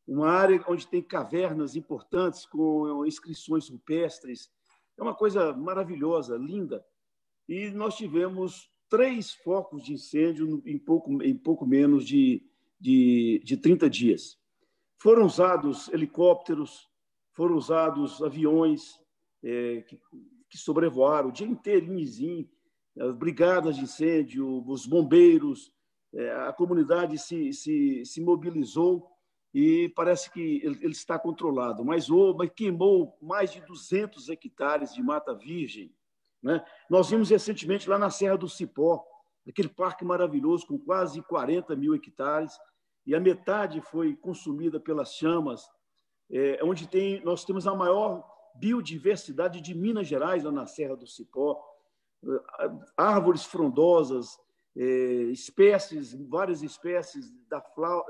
uma área onde tem cavernas importantes com inscrições rupestres. É uma coisa maravilhosa, linda. E nós tivemos três focos de incêndio em pouco, em pouco menos de, de, de 30 dias. Foram usados helicópteros, foram usados aviões é, que, que sobrevoaram o dia inteirinho, assim, brigadas de incêndio, os bombeiros, é, a comunidade se, se, se mobilizou e parece que ele, ele está controlado. Mas, oh, mas queimou mais de 200 hectares de mata virgem. Né? Nós vimos recentemente lá na Serra do Cipó, aquele parque maravilhoso com quase 40 mil hectares, e a metade foi consumida pelas chamas, é, onde tem, nós temos a maior biodiversidade de Minas Gerais, lá na Serra do Cipó. É, árvores frondosas, é, espécies, várias espécies da,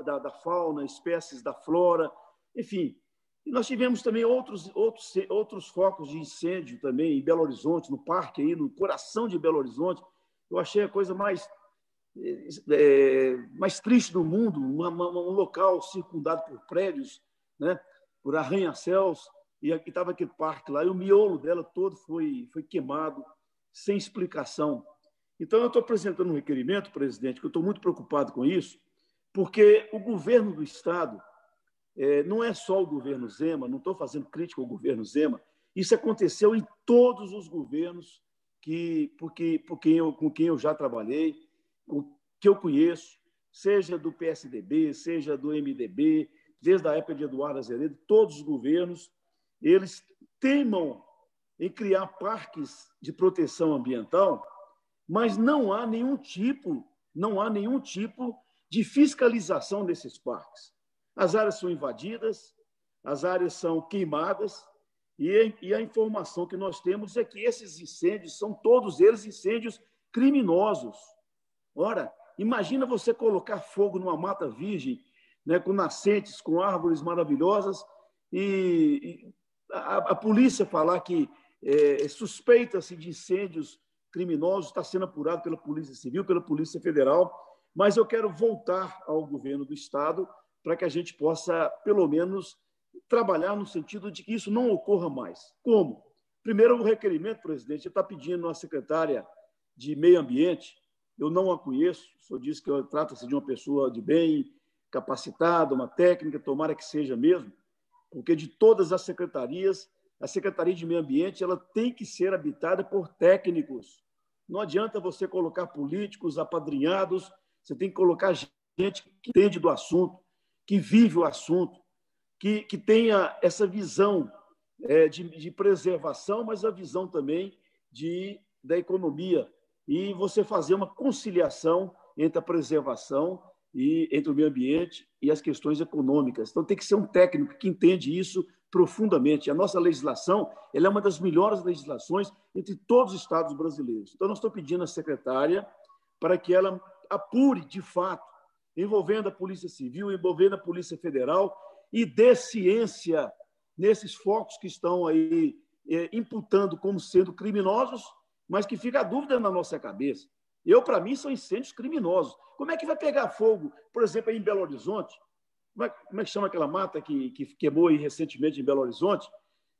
da, da fauna, espécies da flora, enfim. E nós tivemos também outros, outros, outros focos de incêndio também em Belo Horizonte, no parque aí, no coração de Belo Horizonte. Eu achei a coisa mais, é, mais triste do mundo, uma, uma, um local circundado por prédios, né, por arranha-céus, e aqui estava aquele parque lá, e o miolo dela todo foi, foi queimado, sem explicação. Então, eu estou apresentando um requerimento, presidente, que eu estou muito preocupado com isso, porque o governo do Estado é, não é só o governo Zema, não estou fazendo crítica ao governo Zema, isso aconteceu em todos os governos que, porque, porque eu, com quem eu já trabalhei, com, que eu conheço, seja do PSDB, seja do MDB, desde a época de Eduardo Azevedo, todos os governos, eles temam em criar parques de proteção ambiental mas não há nenhum tipo, não há nenhum tipo de fiscalização desses parques. As áreas são invadidas, as áreas são queimadas e, e a informação que nós temos é que esses incêndios são todos eles incêndios criminosos. Ora, imagina você colocar fogo numa mata virgem, né, com nascentes, com árvores maravilhosas e, e a, a, polícia falar que é, suspeita-se de incêndios criminosos, está sendo apurado pela Polícia Civil, pela Polícia Federal, mas eu quero voltar ao governo do Estado para que a gente possa, pelo menos, trabalhar no sentido de que isso não ocorra mais. Como? Primeiro, o requerimento, presidente, está pedindo à secretária de Meio Ambiente, eu não a conheço, só disse que trata-se de uma pessoa de bem, capacitada, uma técnica, tomara que seja mesmo, porque de todas as secretarias, a Secretaria de Meio Ambiente ela tem que ser habitada por técnicos, não adianta você colocar políticos apadrinhados, você tem que colocar gente que entende do assunto, que vive o assunto, que, que tenha essa visão é, de, de preservação, mas a visão também de, da economia. E você fazer uma conciliação entre a preservação e entre o meio ambiente e as questões econômicas. Então, tem que ser um técnico que entende isso profundamente. A nossa legislação ela é uma das melhores legislações entre todos os estados brasileiros. Então, nós estou pedindo à secretária para que ela apure de fato, envolvendo a Polícia Civil, envolvendo a Polícia Federal e dê ciência nesses focos que estão aí é, imputando como sendo criminosos, mas que fica a dúvida na nossa cabeça. Eu, para mim, são incêndios criminosos. Como é que vai pegar fogo, por exemplo, em Belo Horizonte, como é que chama aquela mata que, que queimou recentemente em Belo Horizonte?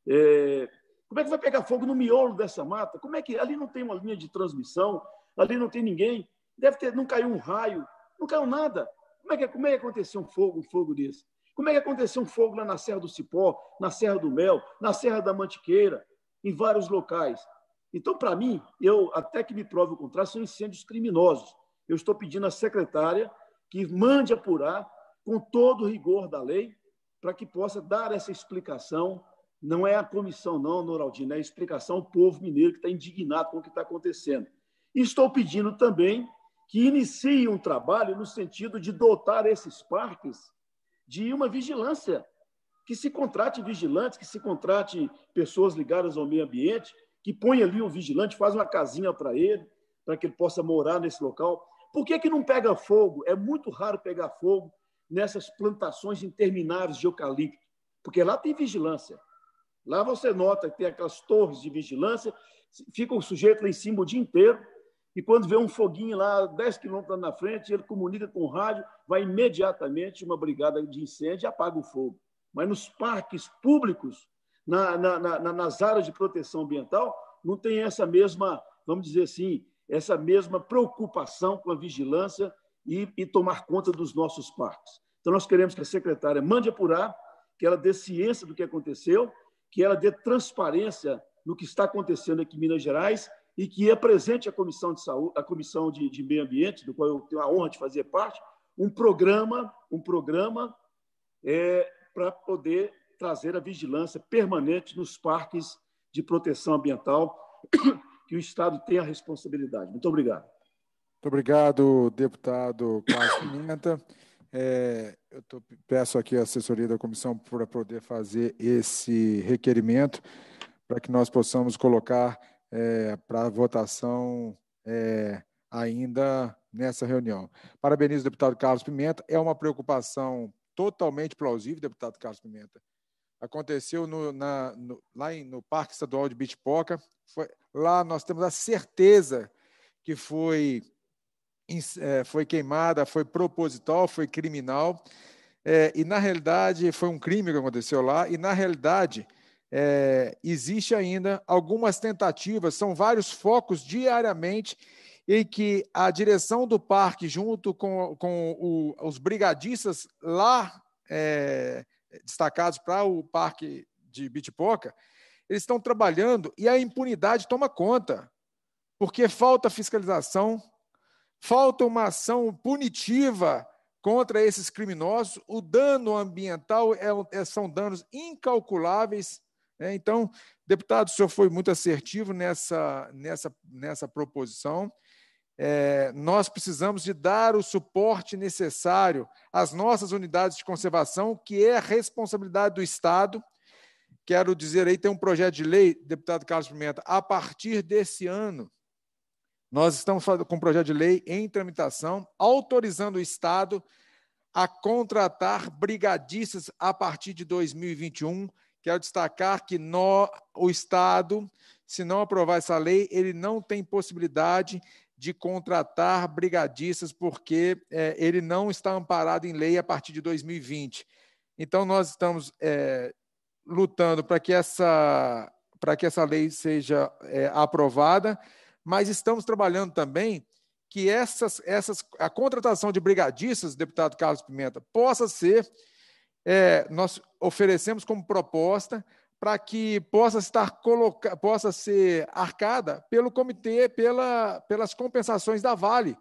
É, como é que vai pegar fogo no miolo dessa mata? Como é que ali não tem uma linha de transmissão? Ali não tem ninguém? Deve ter, não caiu um raio, não caiu nada. Como é que como é que aconteceu um fogo, um fogo desse? Como é que aconteceu um fogo lá na Serra do Cipó, na Serra do Mel, na Serra da Mantiqueira, em vários locais? Então, para mim, eu até que me prove o contrário, são incêndios criminosos. Eu estou pedindo à secretária que mande apurar com todo o rigor da lei, para que possa dar essa explicação. Não é a comissão, não, Noraldino, é a explicação ao povo mineiro que está indignado com o que está acontecendo. estou pedindo também que inicie um trabalho no sentido de dotar esses parques de uma vigilância, que se contrate vigilantes, que se contrate pessoas ligadas ao meio ambiente, que ponha ali um vigilante, faz uma casinha para ele, para que ele possa morar nesse local. Por que, que não pega fogo? É muito raro pegar fogo nessas plantações intermináveis de eucalipto, porque lá tem vigilância. Lá você nota que tem aquelas torres de vigilância, fica o sujeito lá em cima o dia inteiro, e quando vê um foguinho lá, 10 quilômetros na frente, ele comunica com o rádio, vai imediatamente uma brigada de incêndio e apaga o fogo. Mas nos parques públicos, na, na, na, nas áreas de proteção ambiental, não tem essa mesma, vamos dizer assim, essa mesma preocupação com a vigilância e, e tomar conta dos nossos parques. Então, nós queremos que a secretária mande apurar, que ela dê ciência do que aconteceu, que ela dê transparência no que está acontecendo aqui em Minas Gerais e que apresente à Comissão de Saúde, à Comissão de, de Meio Ambiente, do qual eu tenho a honra de fazer parte, um programa, um programa é, para poder trazer a vigilância permanente nos parques de proteção ambiental que o Estado tem a responsabilidade. Muito obrigado. Muito obrigado, deputado Carlos Pimenta. É, eu tô, peço aqui a assessoria da comissão para poder fazer esse requerimento para que nós possamos colocar é, para votação é, ainda nessa reunião. Parabenizo o deputado Carlos Pimenta. É uma preocupação totalmente plausível, deputado Carlos Pimenta. Aconteceu no, na, no, lá em, no Parque Estadual de Bitipoca. Foi, lá nós temos a certeza que foi é, foi queimada, foi proposital, foi criminal. É, e, na realidade, foi um crime que aconteceu lá, e, na realidade, é, existe ainda algumas tentativas, são vários focos diariamente em que a direção do parque, junto com, com o, os brigadistas lá é, destacados para o parque de Bitipoca, eles estão trabalhando e a impunidade toma conta, porque falta fiscalização, Falta uma ação punitiva contra esses criminosos. O dano ambiental é, é, são danos incalculáveis. Né? Então, deputado, o senhor foi muito assertivo nessa, nessa, nessa proposição. É, nós precisamos de dar o suporte necessário às nossas unidades de conservação, que é a responsabilidade do Estado. Quero dizer aí, tem um projeto de lei, deputado Carlos Pimenta, a partir desse ano, nós estamos com um projeto de lei em tramitação, autorizando o Estado a contratar brigadistas a partir de 2021. Quero destacar que no, o Estado, se não aprovar essa lei, ele não tem possibilidade de contratar brigadistas, porque é, ele não está amparado em lei a partir de 2020. Então, nós estamos é, lutando para que, essa, que essa lei seja é, aprovada mas estamos trabalhando também que essas, essas, a contratação de brigadistas, deputado Carlos Pimenta, possa ser, é, nós oferecemos como proposta para que possa estar coloca, possa ser arcada pelo comitê pela, pelas compensações da Vale.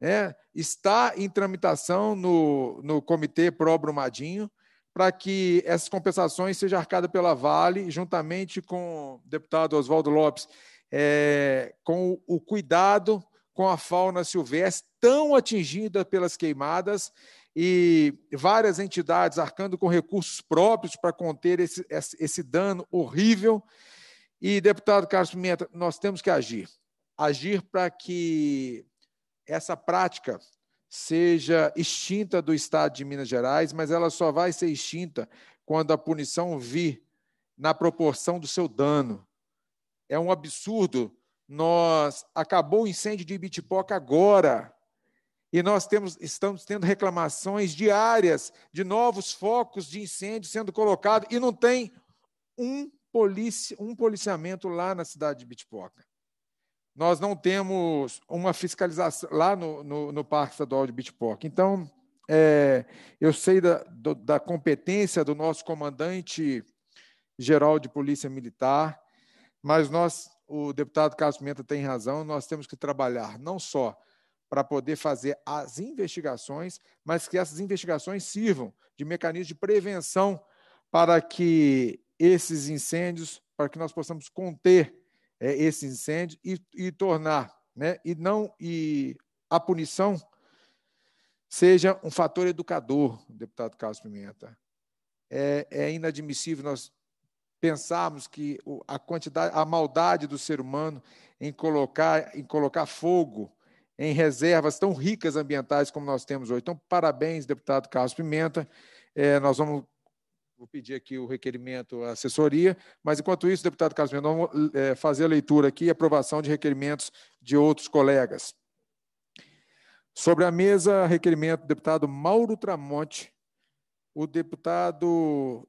Né? Está em tramitação no, no comitê pró-Brumadinho para que essas compensações sejam arcadas pela Vale, juntamente com o deputado Oswaldo Lopes é, com o cuidado com a fauna silvestre tão atingida pelas queimadas e várias entidades arcando com recursos próprios para conter esse, esse dano horrível. E, deputado Carlos Pimenta, nós temos que agir. Agir para que essa prática seja extinta do Estado de Minas Gerais, mas ela só vai ser extinta quando a punição vir na proporção do seu dano. É um absurdo. Nós acabou o incêndio de Ibitipoca agora. E nós temos, estamos tendo reclamações diárias de novos focos de incêndio sendo colocados e não tem um, polici, um policiamento lá na cidade de Bitipoca. Nós não temos uma fiscalização lá no, no, no Parque Estadual de Bitipoca. Então, é, eu sei da, do, da competência do nosso comandante geral de Polícia Militar, mas nós, o deputado Carlos Pimenta tem razão, nós temos que trabalhar não só para poder fazer as investigações, mas que essas investigações sirvam de mecanismo de prevenção para que esses incêndios, para que nós possamos conter é, esses incêndios e, e tornar, né, e não e a punição seja um fator educador, deputado Carlos Pimenta. É, é inadmissível nós pensarmos que a quantidade, a maldade do ser humano em colocar, em colocar fogo em reservas tão ricas ambientais como nós temos hoje. Então, parabéns, deputado Carlos Pimenta. É, nós vamos vou pedir aqui o requerimento à assessoria, mas enquanto isso, deputado Carlos Pimenta, vamos é, fazer a leitura aqui e aprovação de requerimentos de outros colegas. Sobre a mesa, requerimento do deputado Mauro Tramonte, o deputado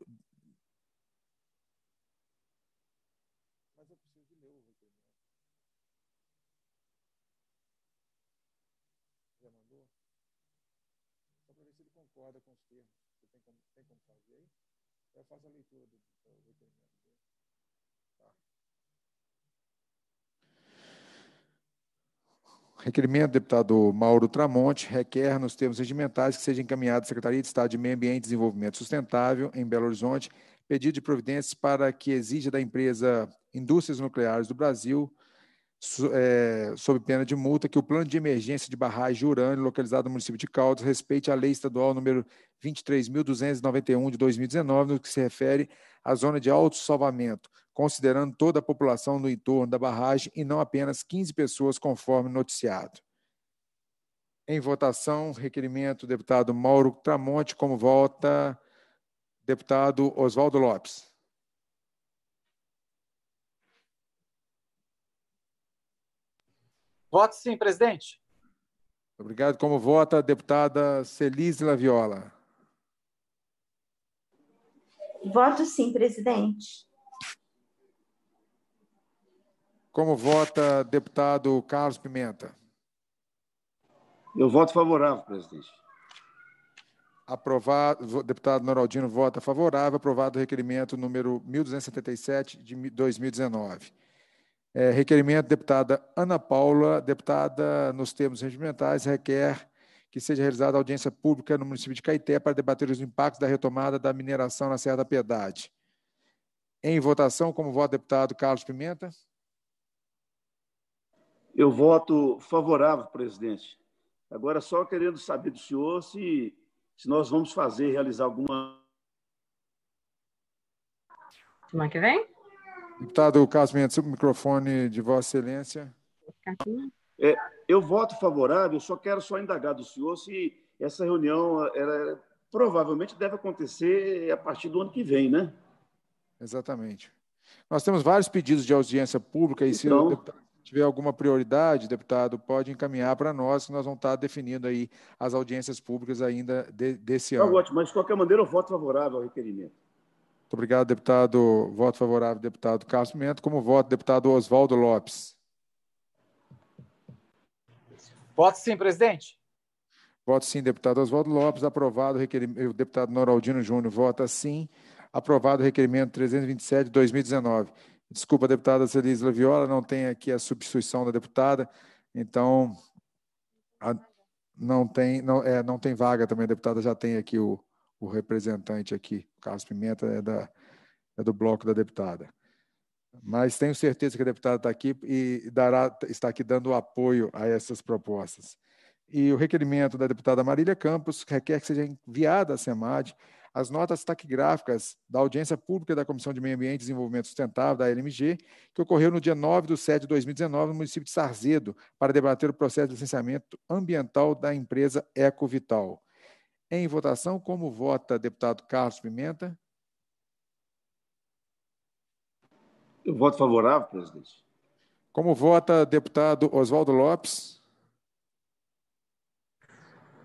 requerimento do deputado Mauro Tramonte requer, nos termos regimentais, que seja encaminhado à Secretaria de Estado de Meio Ambiente e Desenvolvimento Sustentável, em Belo Horizonte, pedido de providências para que exija da empresa Indústrias Nucleares do Brasil, é, sob pena de multa, que o plano de emergência de barragem de urânio localizado no município de Caldas respeite a lei estadual número 23.291 de 2019, no que se refere à zona de auto-salvamento, considerando toda a população no entorno da barragem e não apenas 15 pessoas, conforme noticiado. Em votação, requerimento do deputado Mauro Tramonte, como volta deputado Oswaldo Lopes. Voto sim, presidente. Obrigado. Como vota a deputada Celise Laviola? Voto sim, presidente. Como vota deputado Carlos Pimenta? Eu voto favorável, presidente. Aprovado, deputado Noraldino vota favorável, aprovado o requerimento número 1277 de 2019. É, requerimento deputada Ana Paula, deputada nos termos regimentais, requer que seja realizada audiência pública no município de Caeté para debater os impactos da retomada da mineração na Serra da Piedade. Em votação, como voto deputado Carlos Pimenta? Eu voto favorável, presidente. Agora, só querendo saber do senhor se, se nós vamos fazer, realizar alguma. é que vem? Deputado Carlos Mendes, o microfone de Vossa Excelência. É, eu voto favorável, só quero só indagar do senhor se essa reunião era, provavelmente deve acontecer a partir do ano que vem, né? Exatamente. Nós temos vários pedidos de audiência pública e então... se o então, deputado tiver alguma prioridade, deputado, pode encaminhar para nós, que nós vamos estar tá definindo aí as audiências públicas ainda de, desse tá ano. ótimo, mas de qualquer maneira eu voto favorável ao requerimento. Muito obrigado, deputado. Voto favorável, deputado Carlos Pimenta. Como voto, deputado Oswaldo Lopes. Voto sim, presidente. Voto sim, deputado Oswaldo Lopes. Aprovado o requerimento. O deputado Noraldino Júnior vota sim. Aprovado o requerimento 327 de 2019. Desculpa, deputada Celise Laviola, não tem aqui a substituição da deputada, então a, não tem não, é, não tem vaga também, a deputada já tem aqui o, o representante aqui, Carlos Pimenta é, da, é do bloco da deputada. Mas tenho certeza que a deputada está aqui e dará, está aqui dando apoio a essas propostas. E o requerimento da deputada Marília Campos requer que seja enviada à SEMAD as notas taquigráficas da audiência pública da Comissão de Meio Ambiente e Desenvolvimento Sustentável, da LMG, que ocorreu no dia 9 de setembro de 2019, no município de Sarzedo, para debater o processo de licenciamento ambiental da empresa Ecovital. Em votação, como vota deputado Carlos Pimenta? Eu voto favorável, presidente. Como vota deputado Oswaldo Lopes?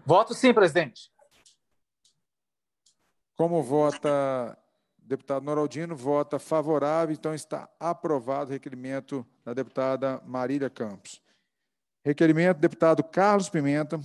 Voto sim, presidente. Como vota deputado Noraldino, vota favorável, então está aprovado o requerimento da deputada Marília Campos. Requerimento do deputado Carlos Pimenta,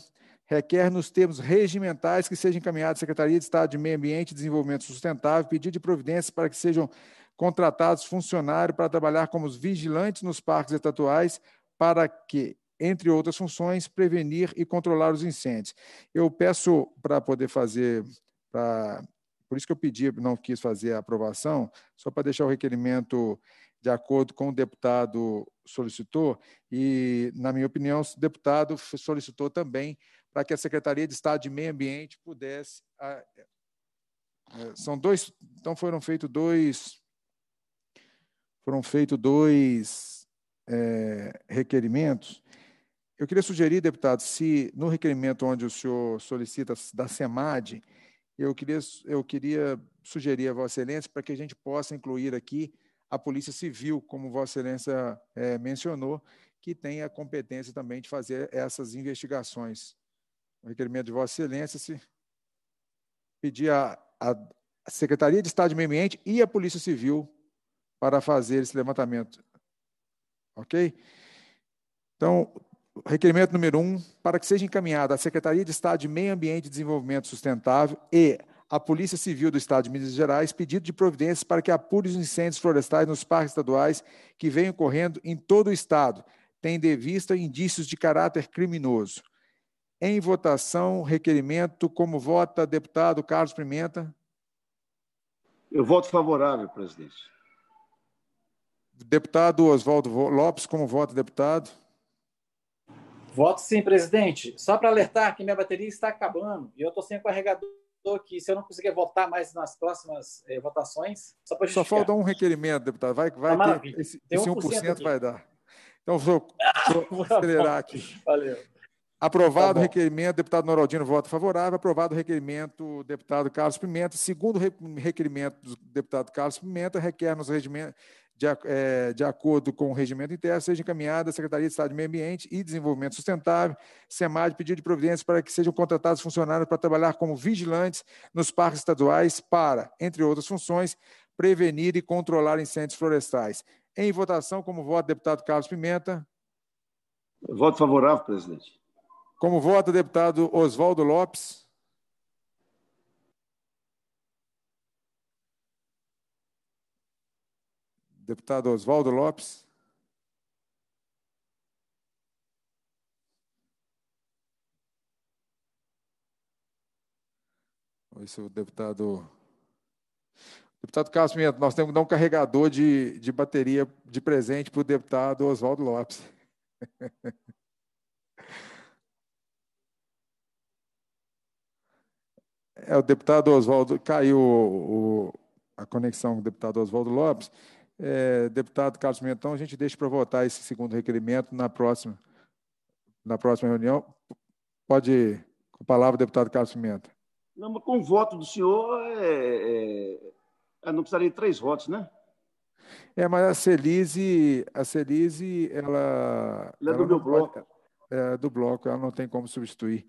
requer nos termos regimentais que seja encaminhado à Secretaria de Estado de Meio Ambiente e Desenvolvimento Sustentável pedido de providências para que sejam contratados funcionários para trabalhar como vigilantes nos parques estatuais para que, entre outras funções, prevenir e controlar os incêndios. Eu peço para poder fazer, para por isso que eu pedi, não quis fazer a aprovação, só para deixar o requerimento de acordo com o deputado solicitou, e, na minha opinião, o deputado solicitou também para que a Secretaria de Estado de Meio Ambiente pudesse. A, é, são dois. Então foram feitos dois. Foram feitos dois é, requerimentos. Eu queria sugerir, deputado, se no requerimento onde o senhor solicita da SEMAD, eu queria, eu queria sugerir a Vossa Excelência para que a gente possa incluir aqui a Polícia Civil, como Vossa Excelência é, mencionou, que tem a competência também de fazer essas investigações. O requerimento de Vossa Excelência se pedir a, a Secretaria de Estado de Meio Ambiente e a Polícia Civil para fazer esse levantamento. Ok? Então, Requerimento número um, para que seja encaminhada à Secretaria de Estado de Meio Ambiente e Desenvolvimento Sustentável e à Polícia Civil do Estado de Minas Gerais pedido de providências para que apure os incêndios florestais nos parques estaduais que vêm ocorrendo em todo o Estado, tendo em vista indícios de caráter criminoso. Em votação, requerimento, como vota deputado Carlos Pimenta? Eu voto favorável, presidente. Deputado Oswaldo Lopes, como vota deputado? Voto sim, presidente. Só para alertar que minha bateria está acabando e eu estou sem carregador aqui. Se eu não conseguir votar mais nas próximas eh, votações, só para Só falta um requerimento, deputado. Vai, vai tá ter, esse, esse 1%, 1% vai dar. Então, vou, vou tá acelerar aqui. Valeu. Aprovado tá o requerimento, deputado Noraldino, voto favorável. Aprovado o requerimento, deputado Carlos Pimenta. Segundo requerimento do deputado Carlos Pimenta, requer nos de, é, de acordo com o regimento interno, seja encaminhada à Secretaria de Estado de Meio Ambiente e Desenvolvimento Sustentável, SEMAD, pedido de providências para que sejam contratados funcionários para trabalhar como vigilantes nos parques estaduais para, entre outras funções, prevenir e controlar incêndios florestais. Em votação, como voto, deputado Carlos Pimenta. Voto favorável, presidente. Como vota, deputado Oswaldo Lopes. Deputado Oswaldo Lopes. Oi, seu deputado. Deputado Carlos Pimenta, nós temos que dar um carregador de, de bateria de presente para o deputado Oswaldo Lopes. É, o deputado Oswaldo, caiu o, o, a conexão com o deputado Oswaldo Lopes. É, deputado Carlos Mentão, a gente deixa para votar esse segundo requerimento na próxima, na próxima reunião. Pode, com a palavra, deputado Carlos Pimenta. Não, mas com o voto do senhor, é, é, é não precisaria de três votos, né? É, mas a Celise, a Celise, ela. Ela é do ela meu bloco. Pode, é, do bloco, ela não tem como substituir.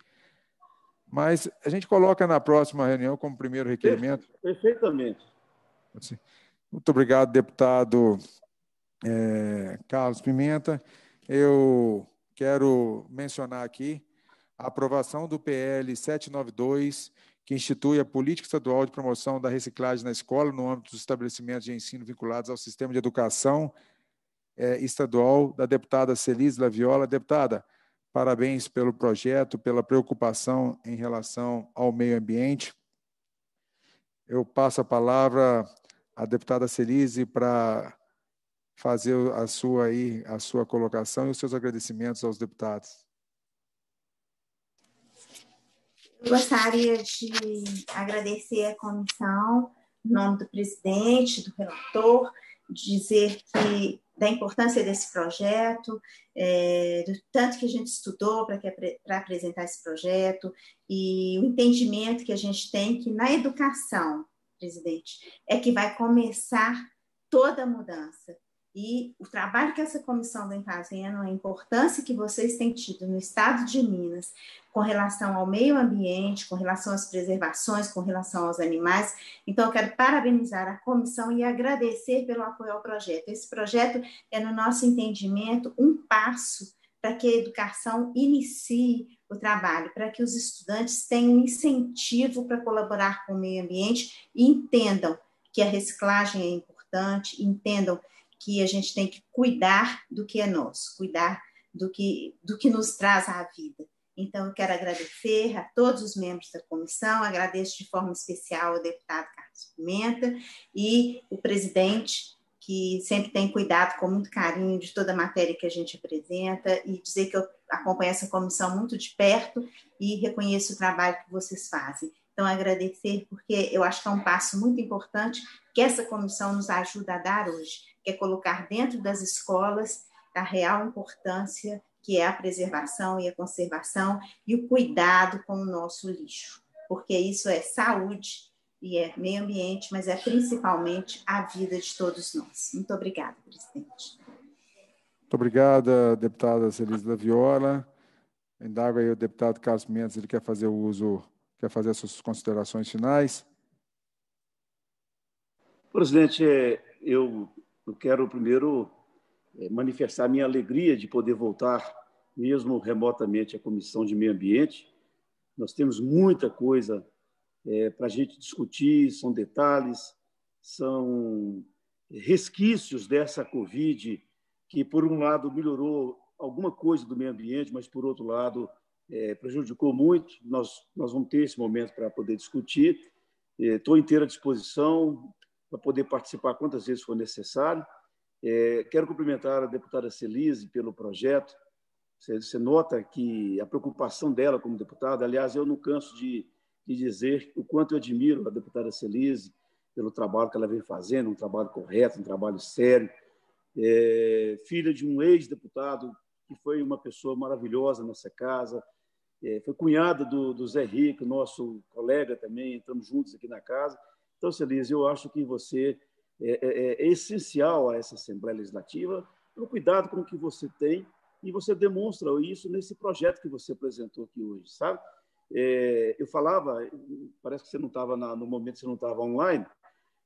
Mas a gente coloca na próxima reunião como primeiro requerimento. Perfeitamente. Assim. Muito obrigado, deputado é, Carlos Pimenta. Eu quero mencionar aqui a aprovação do PL 792, que institui a Política Estadual de Promoção da Reciclagem na Escola no âmbito dos estabelecimentos de ensino vinculados ao Sistema de Educação é, Estadual, da deputada Celis Laviola. Deputada, parabéns pelo projeto, pela preocupação em relação ao meio ambiente. Eu passo a palavra a deputada Celise para fazer a sua aí, a sua colocação e os seus agradecimentos aos deputados. Eu gostaria de agradecer à comissão, em nome do presidente, do relator, dizer que da importância desse projeto, é, do tanto que a gente estudou para apresentar esse projeto e o entendimento que a gente tem que na educação presidente, é que vai começar toda a mudança. E o trabalho que essa comissão vem fazendo, a importância que vocês têm tido no estado de Minas com relação ao meio ambiente, com relação às preservações, com relação aos animais. Então, eu quero parabenizar a comissão e agradecer pelo apoio ao projeto. Esse projeto é, no nosso entendimento, um passo para que a educação inicie o trabalho, para que os estudantes tenham incentivo para colaborar com o meio ambiente e entendam que a reciclagem é importante, entendam que a gente tem que cuidar do que é nosso, cuidar do que, do que nos traz à vida. Então, eu quero agradecer a todos os membros da comissão, agradeço de forma especial ao deputado Carlos Pimenta e o presidente, que sempre tem cuidado com muito carinho de toda a matéria que a gente apresenta, e dizer que eu acompanho essa comissão muito de perto e reconheço o trabalho que vocês fazem. Então, agradecer, porque eu acho que é um passo muito importante que essa comissão nos ajuda a dar hoje, que é colocar dentro das escolas a real importância que é a preservação e a conservação e o cuidado com o nosso lixo, porque isso é saúde e é meio ambiente, mas é principalmente a vida de todos nós. Muito obrigada, presidente. Muito obrigada, deputada Celise da Viola. Indago aí o deputado Carlos Mendes, ele quer fazer o uso, quer fazer as suas considerações finais. Presidente, é, eu quero primeiro é, manifestar minha alegria de poder voltar, mesmo remotamente, à Comissão de Meio Ambiente. Nós temos muita coisa é, para a gente discutir, são detalhes, são resquícios dessa Covid-19 que, por um lado, melhorou alguma coisa do meio ambiente, mas, por outro lado, é, prejudicou muito. Nós, nós vamos ter esse momento para poder discutir. Estou é, inteira à disposição para poder participar quantas vezes for necessário. É, quero cumprimentar a deputada Celise pelo projeto. Você, você, nota que a preocupação dela como deputada, aliás, eu não canso de, de dizer o quanto eu admiro a deputada Celise pelo trabalho que ela vem fazendo, um trabalho correto, um trabalho sério, é, filha de um ex-deputado que foi uma pessoa maravilhosa nessa casa, é, foi cunhada do, do, Zé Rico, nosso colega também, estamos juntos aqui na casa. Então, Celise, eu acho que você é, é, é essencial a essa Assembleia Legislativa pelo cuidado com o que você tem e você demonstra isso nesse projeto que você apresentou aqui hoje, sabe? É, eu falava, parece que você não estava no momento, você não estava online,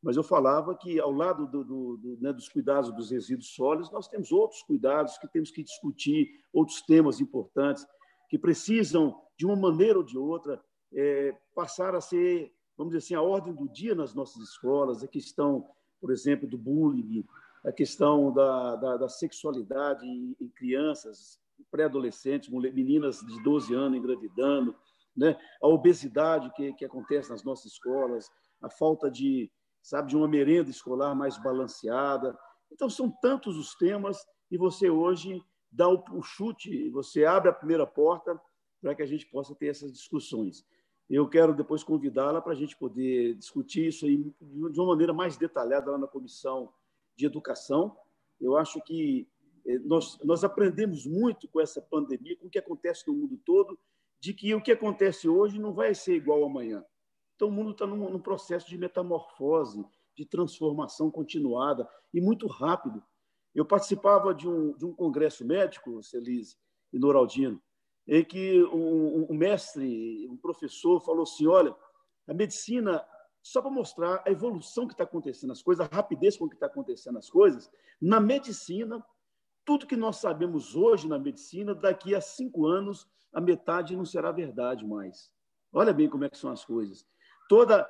mas eu falava que, ao lado do, do, do, né, dos cuidados dos resíduos sólidos, nós temos outros cuidados que temos que discutir, outros temas importantes que precisam, de uma maneira ou de outra, é, passar a ser, vamos dizer assim, a ordem do dia nas nossas escolas, a questão, por exemplo, do bullying, a questão da, da, da sexualidade em, em crianças, pré-adolescentes, meninas de 12 anos engravidando, né? a obesidade que, que acontece nas nossas escolas, a falta de, sabe, de uma merenda escolar mais balanceada. Então, são tantos os temas e você hoje dá o, chute, você abre a primeira porta para que a gente possa ter essas discussões. Eu quero depois convidá-la para a gente poder discutir isso aí de uma maneira mais detalhada lá na comissão de educação. Eu acho que eh, nós, nós aprendemos muito com essa pandemia, com o que acontece no mundo todo, de que o que acontece hoje não vai ser igual amanhã. Então, o mundo está num, num processo de metamorfose, de transformação continuada e muito rápido. Eu participava de um, de um congresso médico, Celise e Noraldino, em que um, um mestre, um professor, falou assim: olha, a medicina, só para mostrar a evolução que está acontecendo as coisas, a rapidez com que está acontecendo as coisas, na medicina, tudo que nós sabemos hoje na medicina, daqui a cinco anos, a metade não será verdade mais. Olha bem como é que são as coisas toda,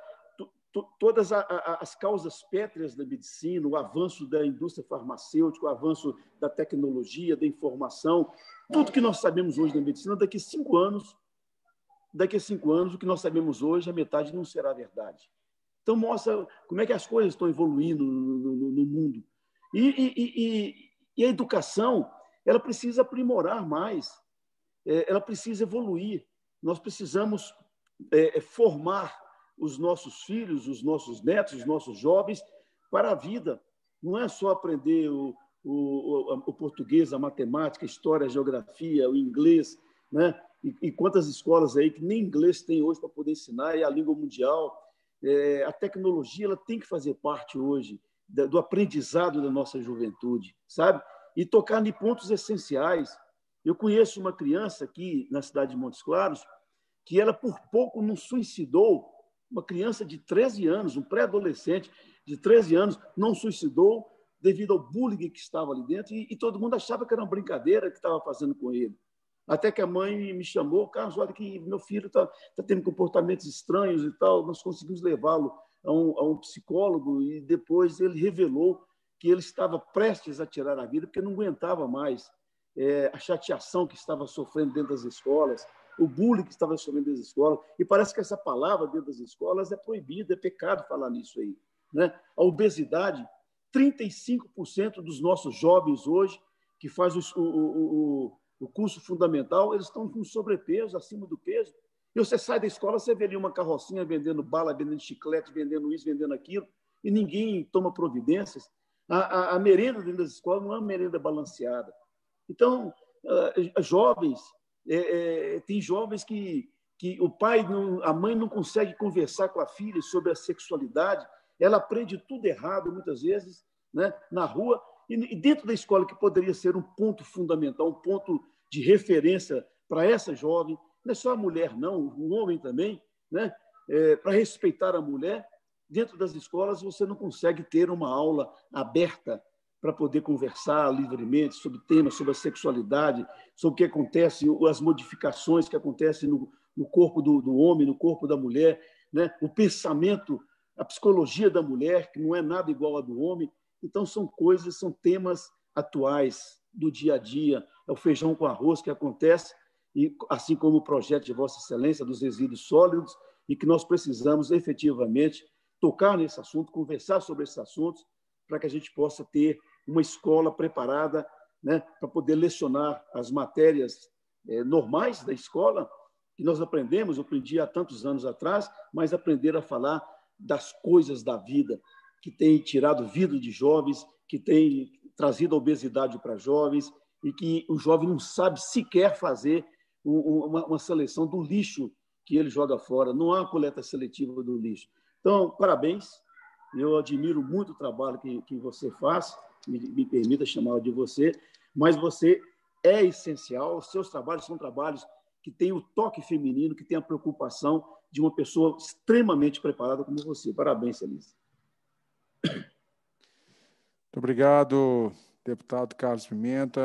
to, todas a, a, as causas pétreas da medicina, o avanço da indústria farmacêutica, o avanço da tecnologia, da informação, tudo que nós sabemos hoje da medicina, daqui a cinco anos, daqui a cinco anos, o que nós sabemos hoje, a metade não será verdade. Então, mostra como é que as coisas estão evoluindo no, no, no mundo. E, e, e, e, a educação, ela precisa aprimorar mais, é, ela precisa evoluir. Nós precisamos é, é, formar os nossos filhos, os nossos netos, os nossos jovens para a vida. Não é só aprender o, o, o português, a matemática, a história, a geografia, o inglês, né? E, e, quantas escolas aí que nem inglês tem hoje para poder ensinar, é a língua mundial. É, a tecnologia ela tem que fazer parte hoje do aprendizado da nossa juventude, sabe? E tocar em pontos essenciais. Eu conheço uma criança aqui na cidade de Montes Claros que ela por pouco não suicidou uma criança de 13 anos, um pré-adolescente de 13 anos, não suicidou devido ao bullying que estava ali dentro e, e todo mundo achava que era uma brincadeira que estava fazendo com ele. Até que a mãe me chamou, Carlos, olha que meu filho está tá tendo comportamentos estranhos e tal, nós conseguimos levá-lo a, um, a um psicólogo e depois ele revelou que ele estava prestes a tirar a vida porque não aguentava mais. É, a chateação que estava sofrendo dentro das escolas, o bullying que estava sofrendo dentro escolas. E parece que essa palavra dentro das escolas é proibida, é pecado falar nisso aí. Né? A obesidade, 35% dos nossos jovens hoje que fazem o, o, o, o curso fundamental, eles estão com sobrepeso, acima do peso. E você sai da escola, você vê ali uma carrocinha vendendo bala, vendendo chiclete, vendendo isso, vendendo aquilo, e ninguém toma providências. A, a, a merenda dentro das escolas não é uma merenda balanceada. Então, uh, jovens é, é, tem jovens que, que o pai, não, a mãe não consegue conversar com a filha sobre a sexualidade, ela aprende tudo errado muitas vezes, né, na rua e, e dentro da escola, que poderia ser um ponto fundamental, um ponto de referência para essa jovem, não é só a mulher, não, o homem também, né, é, para respeitar a mulher, dentro das escolas você não consegue ter uma aula aberta para poder conversar livremente sobre temas, sobre a sexualidade, sobre o que acontece, as modificações que acontecem no, no corpo do, do, homem, no corpo da mulher, né? o pensamento, a psicologia da mulher, que não é nada igual à do homem. Então, são coisas, são temas atuais do dia a dia, é o feijão com arroz que acontece, e assim como o projeto de Vossa Excelência dos resíduos sólidos, e que nós precisamos efetivamente tocar nesse assunto, conversar sobre esses assuntos, para que a gente possa ter uma escola preparada né, para poder lecionar as matérias é, normais da escola, que nós aprendemos, eu aprendi há tantos anos atrás, mas aprender a falar das coisas da vida, que tem tirado vida de jovens, que tem trazido a obesidade para jovens, e que o jovem não sabe sequer fazer uma, uma seleção do lixo que ele joga fora, não há coleta seletiva do lixo. Então, parabéns, eu admiro muito o trabalho que, que você faz me, me permita chamá-la de você, mas você é essencial, os seus trabalhos são trabalhos que têm o toque feminino, que têm a preocupação de uma pessoa extremamente preparada como você. Parabéns, Celise. Muito obrigado, deputado Carlos Pimenta.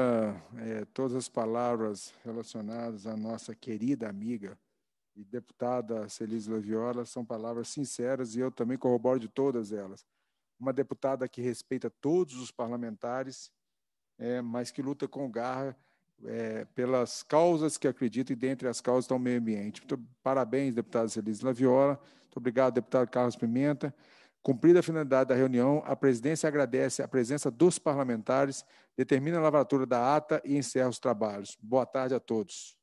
É, todas as palavras relacionadas à nossa querida amiga e deputada Celise Laviola são palavras sinceras e eu também corroboro de todas elas uma deputada que respeita todos os parlamentares, é, mas que luta com garra é, pelas causas que acredita e dentre as causas está o meio ambiente. Muito, parabéns, deputada Celise Laviola. Muito obrigado, deputado Carlos Pimenta. Cumprida a finalidade da reunião, a presidência agradece a presença dos parlamentares, determina a lavratura da ata e encerra os trabalhos. Boa tarde a todos.